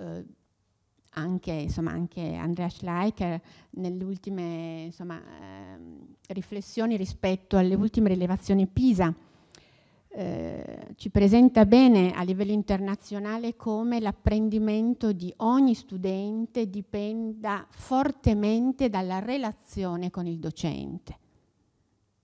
eh, anche, insomma, anche Andrea Schleicher nelle ultime insomma, ehm, riflessioni rispetto alle ultime rilevazioni PISA. Eh, ci presenta bene a livello internazionale come l'apprendimento di ogni studente dipenda fortemente dalla relazione con il docente.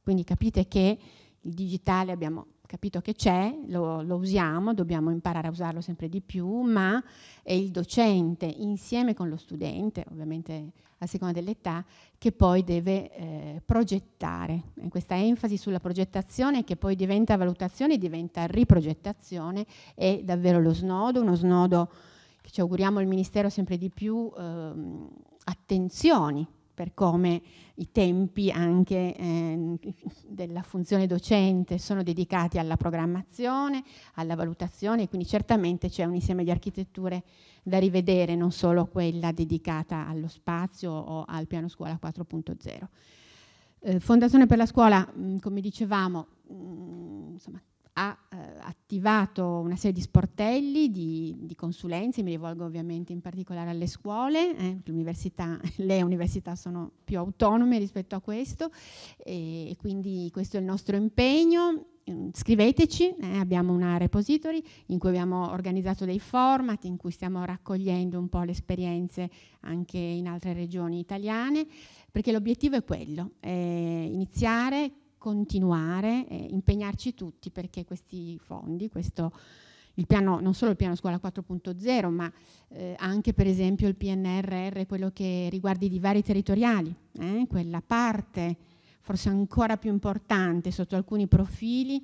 Quindi capite che il digitale abbiamo capito che c'è, lo, lo, usiamo, dobbiamo imparare a usarlo sempre di più, ma è il docente insieme con lo studente, ovviamente a seconda dell'età, che poi deve eh, progettare. E questa enfasi sulla progettazione che poi diventa valutazione, diventa riprogettazione, è davvero lo snodo, uno snodo che ci auguriamo il Ministero sempre di più eh, attenzioni per come i tempi anche eh, della funzione docente sono dedicati alla programmazione, alla valutazione, quindi certamente c'è un insieme di architetture da rivedere, non solo quella dedicata allo spazio o al piano scuola 4.0. Eh, Fondazione per la scuola, mh, come dicevamo, mh, insomma, ha eh, attivato una serie di sportelli, di, di, consulenze, mi rivolgo ovviamente in particolare alle scuole, eh, l'università, le università sono più autonome rispetto a questo e, e quindi questo è il nostro impegno. Mm, scriveteci, eh, abbiamo una repository in cui abbiamo organizzato dei format, in cui stiamo raccogliendo un po' le esperienze anche in altre regioni italiane, perché l'obiettivo è quello, iniziare continuare e impegnarci tutti perché questi fondi, questo, piano, non solo il piano scuola 4.0, ma eh, anche per esempio il PNRR, quello che riguarda i divari territoriali, eh, quella parte forse ancora più importante sotto alcuni profili,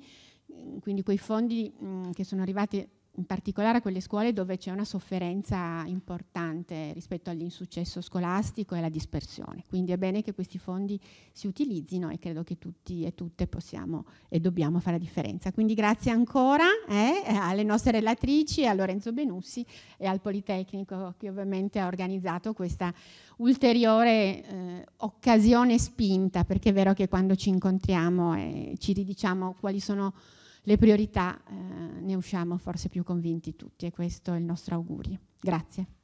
mm, quindi quei fondi mh, mm, che sono arrivati in particolare a quelle scuole dove c'è una sofferenza importante rispetto all'insuccesso scolastico e alla dispersione. Quindi è bene che questi fondi si utilizzino e credo che tutti e tutte possiamo e dobbiamo fare la differenza. Quindi grazie ancora eh, alle nostre relatrici, a Lorenzo Benussi e al Politecnico che ovviamente ha organizzato questa ulteriore eh, occasione spinta, perché è vero che quando ci incontriamo eh, ci ridiciamo quali sono le priorità eh, ne usciamo forse più convinti tutti e questo è il nostro augurio. Grazie.